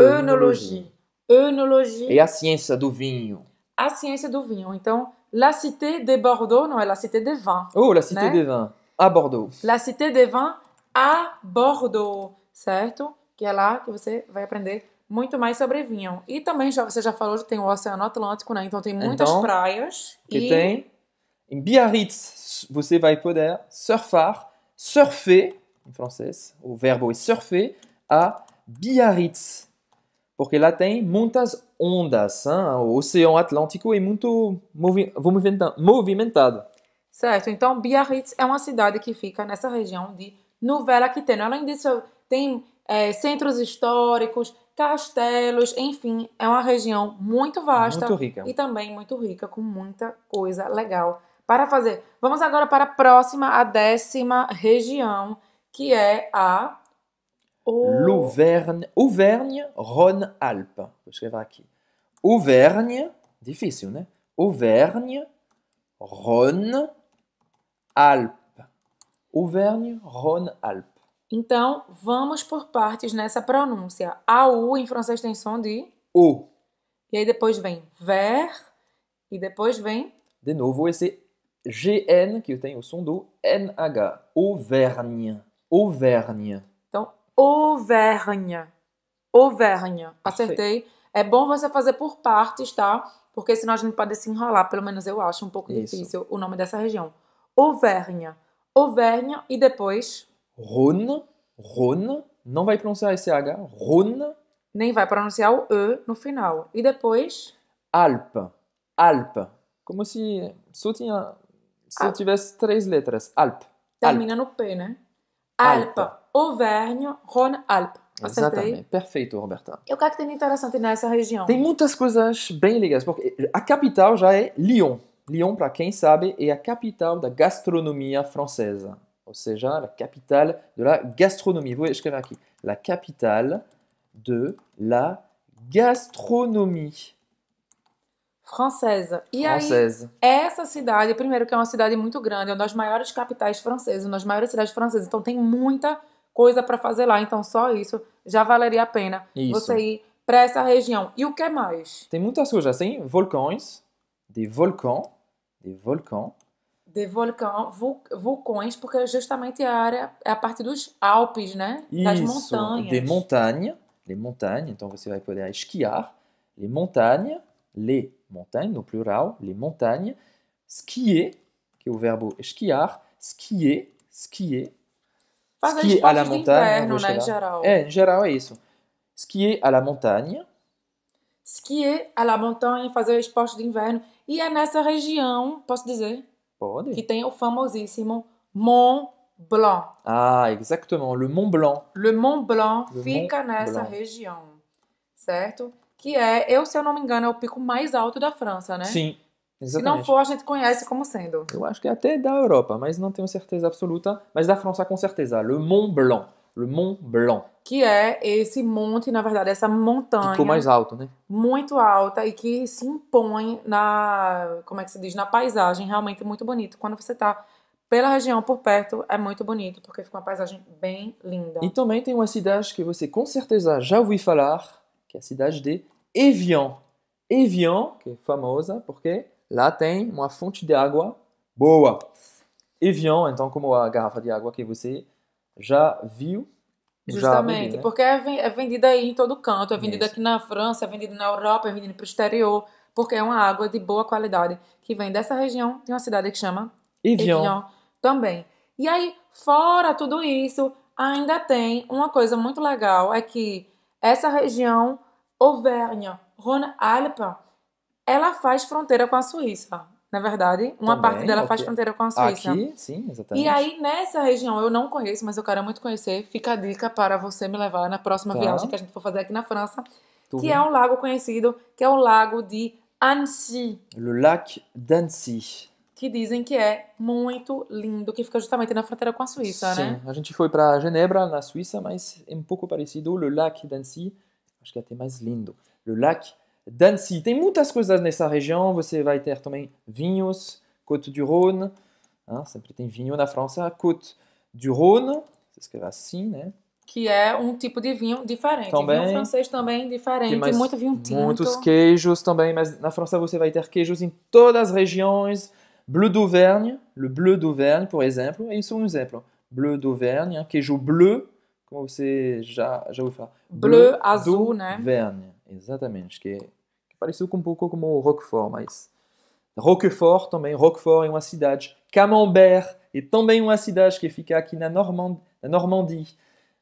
Onologia. Onologia. É a ciência do vinho. A ciência do vinho. Então, La Cité de Bordeaux, não, é La Cité des Vins. Oh, La Cité né? des Vins, a Bordeaux. La Cité des Vins, a Bordeaux, certo? Que é lá que você vai aprender muito mais sobrevinham. E também, já você já falou, tem o Oceano Atlântico, né? Então tem muitas então, praias. Que e... tem. Em Biarritz, você vai poder surfar, surfer, em francês, o verbo é surfer, a Biarritz. Porque lá tem muitas ondas. Hein? O Oceano Atlântico é muito movi movimentado. Certo, então Biarritz é uma cidade que fica nessa região de Nouvelle-Aquitaine. Além disso, tem é, centros históricos, castelos, enfim, é uma região muito vasta muito rica. e também muito rica, com muita coisa legal para fazer. Vamos agora para a próxima, a décima região, que é a o... Auvergne, Rhône-Alpes. Vou escrever aqui. Auvergne, difícil, né? Auvergne, Rhône, Alpes. Auvergne, Rhône, Alpes. Então, vamos por partes nessa pronúncia. A U em francês tem som de U. E aí depois vem ver e depois vem. De novo esse GN que tem o som do NH. Auvergne. Auvergne. Então, Auvergne. Auvergne. Acertei. É bom você fazer por partes, tá? Porque senão a gente pode se enrolar, pelo menos eu acho um pouco Isso. difícil o nome dessa região. Auvergne. Auvergne e depois. Rhône, Rhône, não vai pronunciar esse H, Rhône. Nem vai pronunciar o E no final. E depois? Alpe, Alpe. Como se só, tinha, Alpe. tivesse três letras, Alpe. Termina Alpe. no P, né? Alpe, Alpe. Auvergne, Rhône-Alpe. Acertei. Exatamente. Perfeito, Roberta. E o que é que tem de interessante nessa região? Tem muitas coisas bem legais, porque a capital já é Lyon. Lyon, para quem sabe, é a capital da gastronomia francesa ou seja, la capitale de la gastronomie. Vous voyez, escreve aqui, la capitale de la gastronomie. Francesa. E Francesa. aí, essa cidade, primeiro que é uma cidade muito grande, é uma das maiores capitais francesas, uma das maiores cidades francesas, então tem muita coisa para fazer lá, então só isso já valeria a pena isso. você ir para essa região. E o que mais? Tem muitas coisas, assim, volcões, De volcans, De volcans, de vulcão, vulcões, porque justamente a área é a parte dos Alpes, né? Isso, das montanhas. Des montagnes, les montagnes, então você vai poder esquiar, les montagnes, les montagnes no plural, les montagnes, skier, que é o verbo esquiar, skier, skier. Fazer skier à la montagne, inverno, né, em geral. É, em geral é isso. Skier à la montagne. Skier à la montagne, fazer esporte de inverno. E é nessa região, posso dizer, Pode. que tem o famosíssimo Mont Blanc. Ah, exatamente, le Mont Blanc. Le Mont Blanc le fica Mont nessa Blanc. região, certo? Que é, eu se eu não me engano, é o pico mais alto da França, né? Sim, Exatamente. Se não for, a gente conhece como sendo. Eu acho que é até da Europa, mas não tenho certeza absoluta. Mas da França, com certeza. Le Mont Blanc. Le Mont Blanc. Que é esse monte, na verdade, essa montanha. Ficou mais alto, né? Muito alta e que se impõe na, como é que se diz, na paisagem, realmente muito bonito. Quando você está pela região por perto, é muito bonito, porque fica uma paisagem bem linda. E também tem uma cidade que você com certeza já ouviu falar, que é a cidade de Evian. Evian, que é famosa porque lá tem uma fonte de água boa. Evian, então, como a garrafa de água que você já viu. Justamente, já né? porque é, é vendida aí em todo canto, é vendida aqui na França, é vendida na Europa, é vendida para o exterior, porque é uma água de boa qualidade que vem dessa região, tem uma cidade que chama Evian, Evian também. E aí, fora tudo isso, ainda tem uma coisa muito legal, é que essa região Auvergne, Rhône-Alpes, ela faz fronteira com a Suíça na verdade. Uma Também, parte dela faz fronteira com a Suíça. Aqui, sim, exatamente. E aí, nessa região, eu não conheço, mas eu quero muito conhecer. Fica a dica para você me levar na próxima tá. viagem que a gente for fazer aqui na França, que bem. é um lago conhecido, que é o Lago de Annecy. Le lac d'Annecy que dizem que é muito lindo, que fica justamente na fronteira com a Suíça, Sim, né? Sim, a gente foi para Genebra, na Suíça, mas é um pouco parecido. O Lac d'Annecy, acho que é até mais lindo. O Lac Dancy. Tem muitas coisas nessa região. Você vai ter também vinhos, Côte du Rhône. Ah, sempre tem vinho na França. Côte du Rhône, se escreve assim, né? Que é um tipo de vinho diferente. Também, vinho francês também diferente. Mais, muito vinho tinto. Muitos queijos também. Mas na França você vai ter queijos em todas as regiões. Bleu d'Auvergne, le bleu d'Auvergne, por exemplo. É isso um exemplo. Bleu d'Auvergne, queijo bleu, como você já, já ouviu falar. Bleu, bleu azul, né? Auvergne. Exatamente, que, é, que é pareceu um pouco como o Roquefort, mas Roquefort também, Roquefort é uma cidade, Camembert é também uma cidade que fica aqui na, Normand, na Normandia.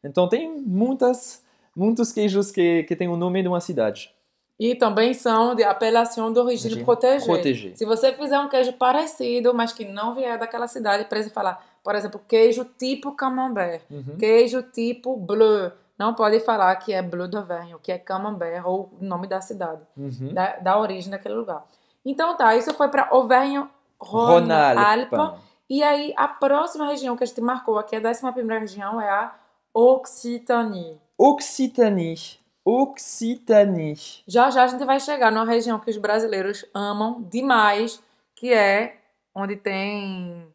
Então tem muitas, muitos queijos que, que têm o nome de uma cidade. E também são de apelação de origem protegida. Se você fizer um queijo parecido, mas que não vier daquela cidade, precisa falar, por exemplo, queijo tipo camembert, uhum. queijo tipo bleu, não pode falar que é Bleu d'Auvergne, que é Camembert, ou o nome da cidade, uhum. da, da origem daquele lugar. Então tá, isso foi para Auvergne-Rhône-Alpes. E aí, a próxima região que a gente marcou aqui, a 11 região, é a Occitanie. Occitanie. Occitanie. Já já a gente vai chegar numa região que os brasileiros amam demais, que é onde tem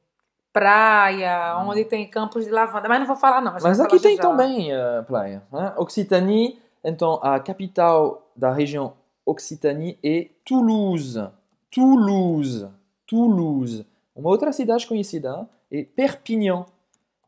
praia, hum. onde tem campos de lavanda. Mas não vou falar, não. Mas aqui tem já. também uh, praia. Né? Occitanie, então, a capital da região Occitanie é Toulouse. Toulouse. Toulouse. Uma outra cidade conhecida é Perpignan.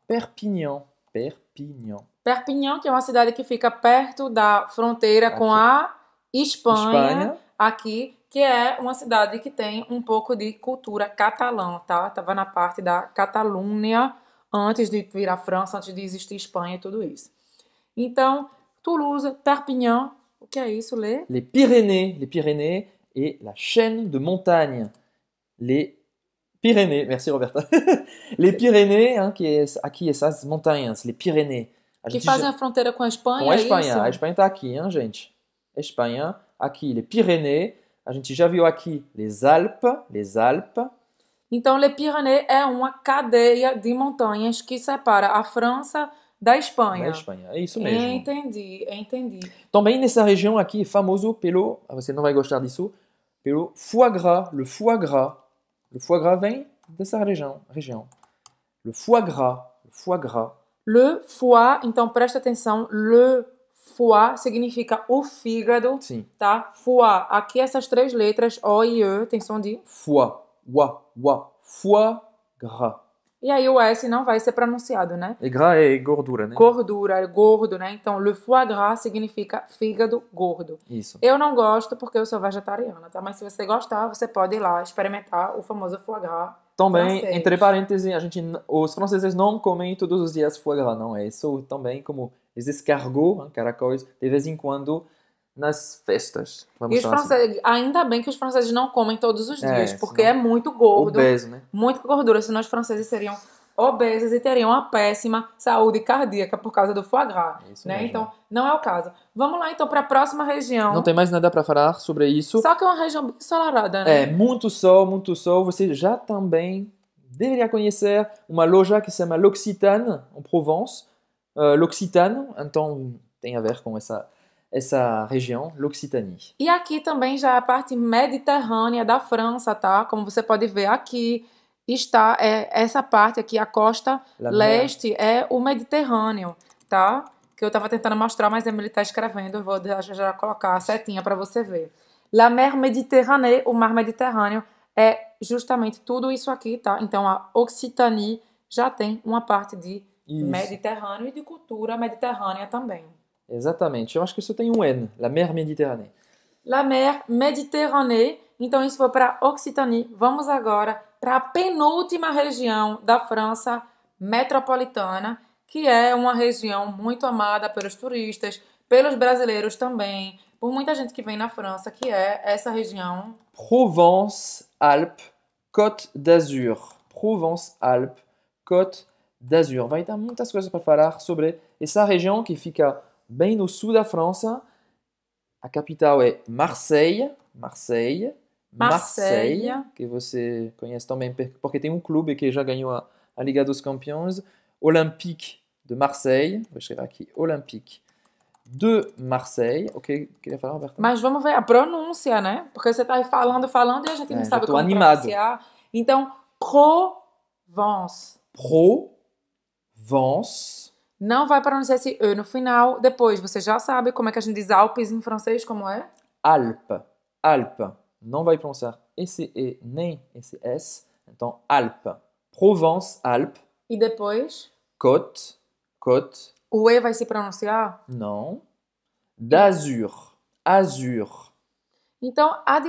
Perpignan. Perpignan. Perpignan, que é uma cidade que fica perto da fronteira aqui. com a Espanha, Espanha. aqui que é uma cidade que tem um pouco de cultura catalã, tá? Tava na parte da Catalunha antes de vir a França, antes de existir Espanha e tudo isso. Então, Toulouse, Perpignan, o que é isso, Lê? Les Pyrénées, les Pyrénées e la chaîne de montagne. Les Pyrénées, merci Roberta. les Pyrénées, hein, qui est, aqui essas montanhas, les Pyrénées. A ah, que fazem já... a fronteira com a Espanha, Com a é Espanha, é a Espanha está aqui, hein, gente? Espanha, aqui, les Pyrénées, a gente já viu aqui les Alpes, les Alpes. Então, les Pyrénées est une cadeia de montagnes qui sépare la France da Espanha. Da Espanha, é isso mesmo. Entendi, entendi. Também nessa região aqui, famoso pelo, você não vai gostar disso, pelo foie gras, le foie gras. Le foie gras vient dessa région. région. Le foie gras, le foie gras. Le foie, então presta atenção, le Foie significa o fígado, Sim. tá? Foie, aqui essas três letras, O e E, tem som de... Foie, wa, wa, foie gras. E aí o S não vai ser pronunciado, né? E gras é gordura, né? Gordura, é gordo, né? Então, le foie gras significa fígado gordo. Isso. Eu não gosto porque eu sou vegetariana, tá? Mas se você gostar, você pode ir lá experimentar o famoso foie gras também, Francês. entre parênteses, a gente, os franceses não comem todos os dias foie gras, não é? Isso também como eles escargot né, caracóis, de vez em quando nas festas. Vamos e os franceses, assim. ainda bem que os franceses não comem todos os é, dias, é, porque senão... é muito gordo, Obeso, né? muito gordura, senão os franceses seriam obesas e teriam uma péssima saúde cardíaca por causa do foie gras. É isso né? Mesmo. Então, não é o caso. Vamos lá então para a próxima região. Não tem mais nada para falar sobre isso. Só que é uma região bem ensolarada, né? É, muito sol, muito sol. Você já também deveria conhecer uma loja que se chama L'Occitane, em Provence. Uh, L'Occitane, então tem a ver com essa essa região, L'Occitanie. E aqui também já é a parte mediterrânea da França, tá? Como você pode ver aqui, está é, essa parte aqui, a costa La leste, é o Mediterrâneo, tá? Que eu estava tentando mostrar, mas a Emily está escrevendo, eu vou já, já colocar a setinha para você ver. La mer Méditerranée, o mar Mediterrâneo, é justamente tudo isso aqui, tá? Então a Occitanie já tem uma parte de isso. Mediterrâneo e de cultura mediterrânea também. Exatamente. Eu acho que isso tem um N, La mer Méditerranée. La mer Méditerranée. Então isso foi para Occitanie. Vamos agora para a penúltima região da França metropolitana, que é uma região muito amada pelos turistas, pelos brasileiros também, por muita gente que vem na França, que é essa região. Provence-Alpes, Côte d'Azur. Provence-Alpes, Côte d'Azur. Vai ter muitas coisas para falar sobre essa região que fica bem no sul da França. A capital é Marseille. Marseille. Marseille, que você conhece também, porque tem um clube que já ganhou a, a Liga dos Campeões, Olympique de Marseille, vou escrever aqui, Olympique de Marseille. ok? queria falar, Roberto? Mas vamos ver a pronúncia, né? Porque você está falando, falando e a gente é, não sabe como animado. pronunciar. Então, Provence. Provence. Não vai pronunciar esse E no final. Depois, você já sabe como é que a gente diz Alpes em francês, como é? Alpes. Alpes não vai pronunciar esse E nem esse S. Então, Alpes, Provence, Alpes. E depois? Côte, côte. O E vai se pronunciar? Não. D'azur, azur. Então, há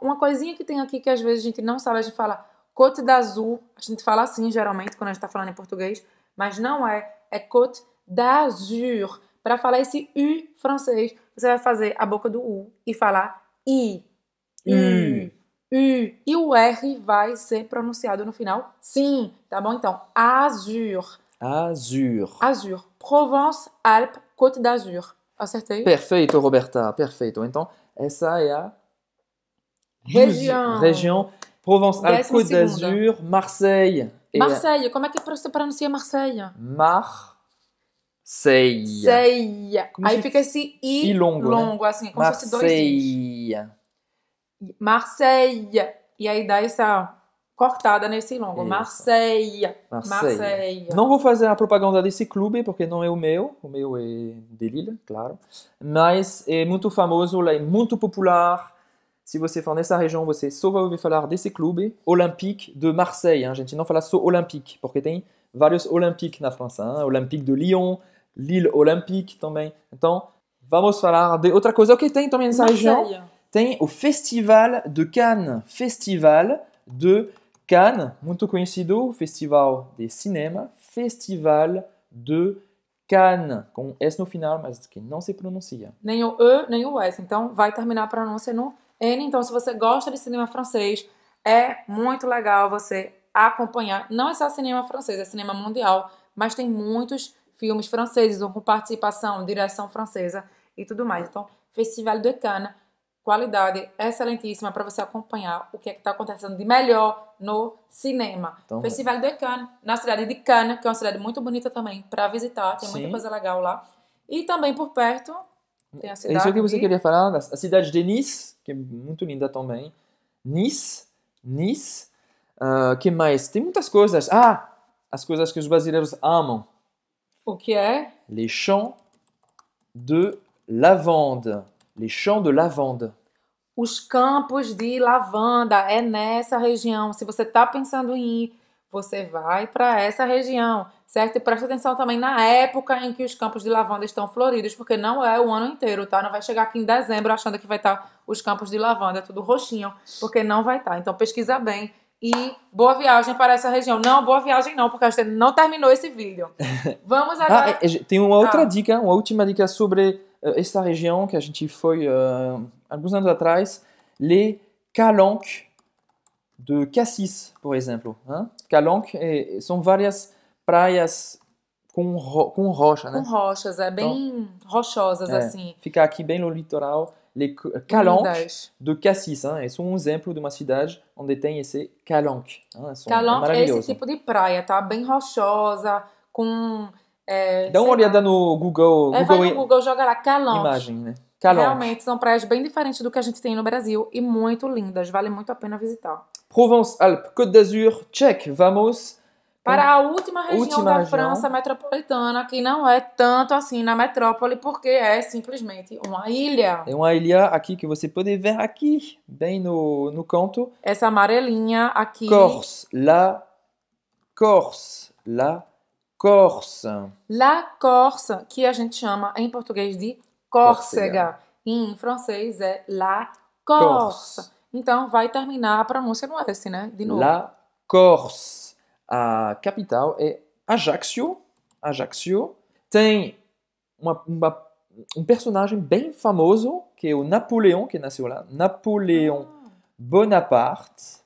uma coisinha que tem aqui que às vezes a gente não sabe, a gente fala Côte d'Azur. A gente fala assim geralmente quando a gente está falando em português, mas não é. É Côte d'Azur. Para falar esse U francês, você vai fazer a boca do U e falar I. U. Hum. Hum. Hum. E o R vai ser pronunciado no final, sim, tá bom? Então, azur. Azur. Azur. Provence, Alpes, Côte d'Azur. Acertei? Perfeito, Roberta, perfeito. Então, essa é a região. Região Provence, Alpes, Côte d'Azur, Marseille. É Marseille, como é que você pronuncia Marseille? Mar. Seia. Seia. Aí fica esse I, I longo, né? longo né? assim, é como se fosse dois Marseille. E aí dá essa cortada nesse longo. Marseille, Marseille. Marseille. Não vou fazer a propaganda desse clube, porque não é o meu. O meu é de Lille, claro. Mas é muito famoso, é muito popular. Se você for nessa região, você só vai ouvir falar desse clube, Olympique de Marseille. A gente não fala só Olympique, porque tem vários Olympiques na França. Hein? Olympique de Lyon, Lille Olympique também. Então, vamos falar de outra coisa que tem também nessa Marseille. região tem o Festival de Cannes. Festival de Cannes, muito conhecido, Festival de Cinema. Festival de Cannes, com S no final, mas que não se pronuncia. Nem o E, nem o S. Então, vai terminar a pronúncia no N. Então, se você gosta de cinema francês, é muito legal você acompanhar. Não é só cinema francês, é cinema mundial, mas tem muitos filmes franceses, ou com participação, direção francesa e tudo mais. Então, Festival de Cannes qualidade excelentíssima para você acompanhar o que é está acontecendo de melhor no cinema. Então, é. Festival de Cannes, na cidade de Cannes, que é uma cidade muito bonita também para visitar, tem sim. muita coisa legal lá. E também por perto tem a é cidade. Isso é que você queria falar, a cidade de Nice, que é muito linda também. Nice, Nice. Uh, que mais? Tem muitas coisas. Ah, as coisas que os brasileiros amam. O que é? Les champs de lavande. Les champs de lavande. Os campos de lavanda é nessa região. Se você está pensando em ir, você vai para essa região, certo? E presta atenção também na época em que os campos de lavanda estão floridos, porque não é o ano inteiro, tá? Não vai chegar aqui em dezembro achando que vai estar tá os campos de lavanda é tudo roxinho, porque não vai estar. Tá. Então pesquisa bem e boa viagem para essa região. Não, boa viagem não, porque a gente não terminou esse vídeo. Vamos ah, agora... Ah, tem uma outra ah. dica, uma última dica sobre eh, esta região que a gente foi uh, alguns anos atrás, les calanques de Cassis, por exemplo. Hein? é, são várias praias com, ro com rocha, né? Com rochas, é bem então, rochosas é, assim. Fica aqui bem no litoral. Les calanques de Cassis, hein? Esse é um exemplo de uma cidade onde tem esse calanque. Calanque é, é, é esse tipo de praia, tá? Bem rochosa, com é, Dá uma olhada lá. no Google. É, Google vai no Google, joga lá Calonge. Imagem, né? Calonge. Realmente são praias bem diferentes do que a gente tem no Brasil e muito lindas. Vale muito a pena visitar. Provence, Alpes, ah, Côte d'Azur, check. Vamos para hum, a última região última da região. França metropolitana, que não é tanto assim na metrópole, porque é simplesmente uma ilha. É uma ilha aqui que você pode ver aqui, bem no, no canto. Essa amarelinha aqui. Corse, lá. Corse, lá. La Corse, que a gente chama em português de Córcega. E em francês é La Corse. Corse. Então vai terminar a pronúncia no S, né? De novo. La Corse. A capital é Ajaccio. Ajaccio. Tem uma, uma, um personagem bem famoso, que é o Napoleão, que nasceu lá. Napoleão ah. Bonaparte,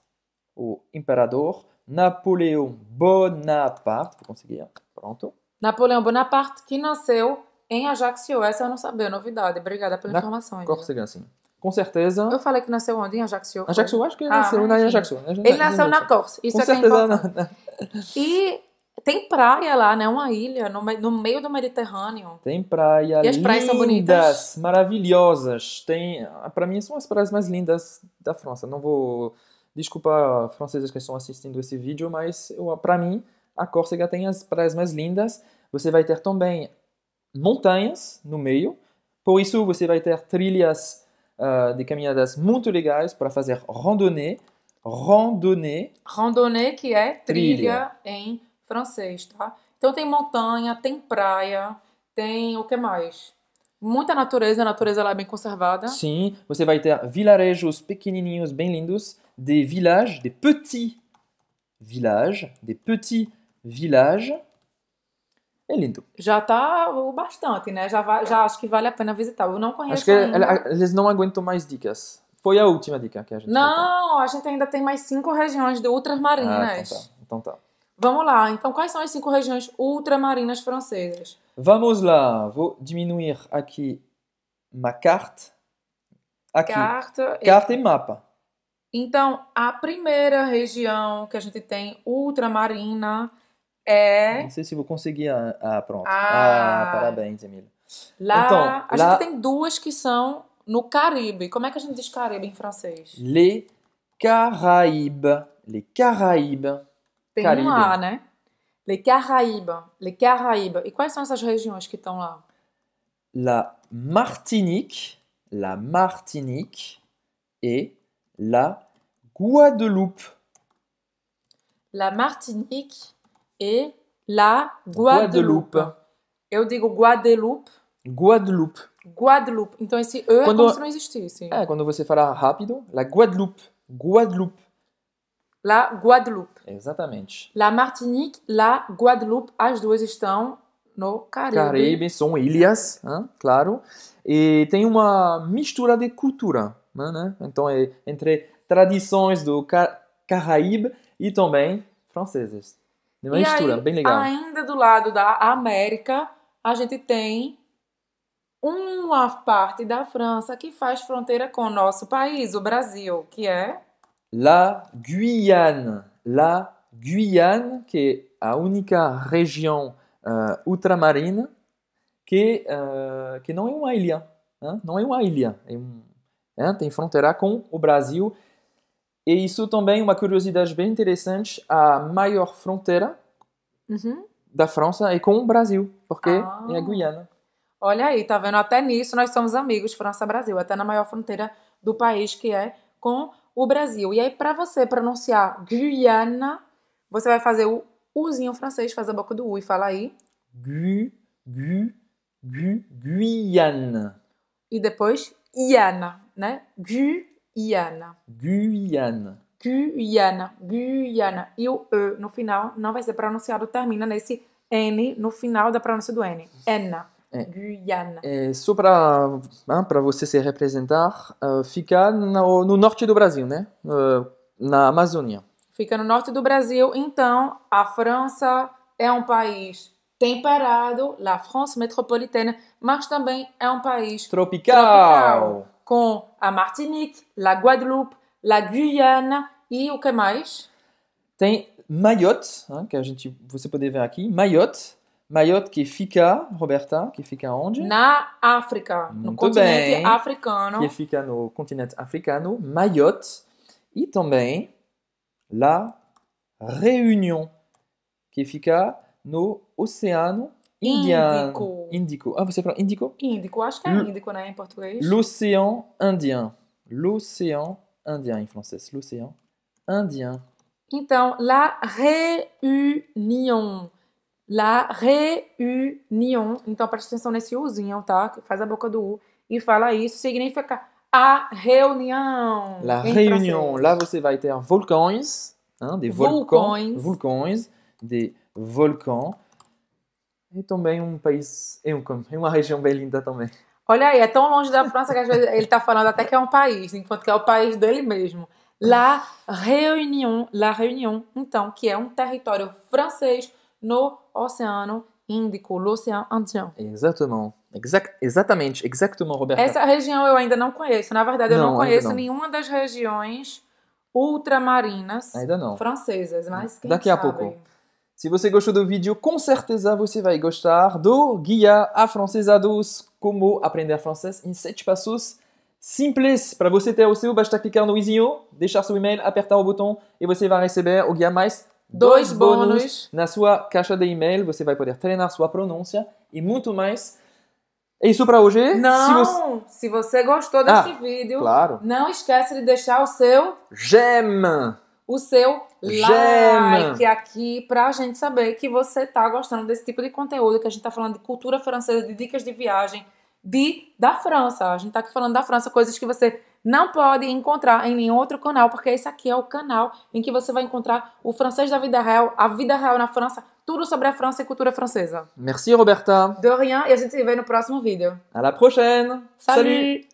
o imperador. Napoleão Bonaparte, vou conseguir. Pronto. Napoleão Bonaparte, que nasceu em Ajaccio. Essa eu não sabia, novidade. Obrigada pela Na informação. Igor. sim. Com certeza. Eu falei que nasceu onde? Em Ajaccio. Ajaccio, acho que ele ah, nasceu na Ajaccio. Né? Ele tá nasceu na Corsa. Isso Com é, é certeza. Né? E tem praia lá, né? Uma ilha no, no meio do Mediterrâneo. Tem praia. E as praias lindas, são bonitas. maravilhosas. Tem, ah, para mim são as praias mais lindas da França. Não vou desculpa franceses que estão assistindo esse vídeo, mas para mim a Córcega tem as praias mais lindas. Você vai ter também montanhas no meio. Por isso, você vai ter trilhas uh, de caminhadas muito legais para fazer randonnée. Randonnée. Randonnée, que é trilha, trilha em francês, tá? Então tem montanha, tem praia, tem o que mais? Muita natureza, a natureza lá é bem conservada. Sim, você vai ter vilarejos pequenininhos, bem lindos, des villages, des petits villages, des petits village. É lindo. Já tá o bastante, né? Já, vai, já acho que vale a pena visitar. Eu não conheço. Acho que eles não aguentam mais dicas. Foi a última dica que a gente Não, a gente ainda tem mais cinco regiões de ultramarinas. Ah, então, tá. então tá. Vamos lá. Então, quais são as cinco regiões ultramarinas francesas? Vamos lá. Vou diminuir aqui uma carta. Aqui. Carta, carta e... e mapa. Então, a primeira região que a gente tem ultramarina É. Não sei se vou conseguir. Ah, ah, pronto. Ah, ah parabéns, Emília. Lá, então, a lá... gente tem duas que são no Caribe. Como é que a gente diz Caribe em francês? Les Caraïbes Les Caraïbes Tem Caribe. um A, né? Les Caraïbes. Les Caraïbes E quais são essas regiões que estão lá? La Martinique, la Martinique et la Guadeloupe. La Martinique, e la Guadeloupe. Guadeloupe. Eu digo Guadeloupe. Guadeloupe. Guadeloupe. Então esse E é como se não existisse. É, quando você fala rápido, la Guadeloupe. Guadeloupe. La Guadeloupe. Exatamente. La Martinique, la Guadeloupe, as duas estão no Caribe. Caribe são ilhas, hein? claro. E tem uma mistura de cultura. Né? Então é entre tradições do Car Caraíbe e também francesas. Uma e mistura, aí, bem legal. Ainda do lado da América, a gente tem uma parte da França que faz fronteira com o nosso país, o Brasil, que é La Guyane. La Guyane, que é a única região uh, ultramarina que, uh, que não é uma ilha. Hein? Não é uma ilha. É um, Tem fronteira com o Brasil e isso também, é uma curiosidade bem interessante, a maior fronteira uhum. da França é com o Brasil, porque ah. é a Guiana. Olha aí, tá vendo? Até nisso nós somos amigos, França-Brasil, até na maior fronteira do país, que é com o Brasil. E aí, para você pronunciar Guiana, você vai fazer o Uzinho francês, faz a boca do U e fala aí. Gu, gu, gu, Guiana. E depois, Iana, né? Gu, Guiana, Guiana, Guiana, Guiana. E o E no final não vai ser pronunciado, termina nesse N no final da pronúncia do N. Ana. É. Guiana. É, só para ah, você se representar, uh, fica no, no, norte do Brasil, né? Uh, na Amazônia. Fica no norte do Brasil, então a França é um país temperado, la France métropolitaine, mas também é um país tropical. tropical. com a Martinique, la Guadeloupe, la Guyane, e o que mais? Tem Mayotte, hein, que a gente, você ver aqui, Mayotte, Mayotte que fica, Roberta, que fica onde? Na África, Muito no continente africano. Que fica no continente africano, Mayotte. E também La Réunion, qui fica no Oceano Índico. Índico. Ah, você fala Índico? Índico, acho que é Índico, né, em português. L'océan Indien. L'océan Indien, em francês. L'océan Indien. Então, la réunion. La réunion. Então, presta atenção nesse uzinho, tá? Que faz a boca do U e fala isso. Significa a reunião. La reunião. Lá você vai ter vulcões, hein, des vulcões, vulcões, des vulcões e também um país, em uma região bem linda também. Olha aí, é tão longe da França que às vezes ele está falando até que é um país, enquanto que é o país dele mesmo. La Réunion, La Réunion, então, que é um território francês no Oceano Índico, l'Océan Indien. Exatamente. Exact, exatamente, exatamente, Roberto. Essa região eu ainda não conheço. Na verdade, eu não, não conheço não. nenhuma das regiões ultramarinas francesas, mas quem Daqui sabe? a pouco. Se você gostou do vídeo, com certeza você vai gostar do Guia Afrancesados, como aprender francês em 7 passos simples. Para você ter o seu, basta clicar no izinho, deixar seu e-mail, apertar o botão e você vai receber o guia mais dois, bônus. na sua caixa de e-mail. Você vai poder treinar sua pronúncia e muito mais. É isso para hoje? Não! Se você, se você gostou desse ah, vídeo, claro. não esquece de deixar o seu... gem o seu Gema. like aqui para a gente saber que você está gostando desse tipo de conteúdo, que a gente está falando de cultura francesa, de dicas de viagem de da França. A gente está aqui falando da França, coisas que você não pode encontrar em nenhum outro canal, porque esse aqui é o canal em que você vai encontrar o francês da vida real, a vida real na França, tudo sobre a França e cultura francesa. Merci, Roberta. De rien, e a gente se vê no próximo vídeo. À la prochaine. Salut. Salut.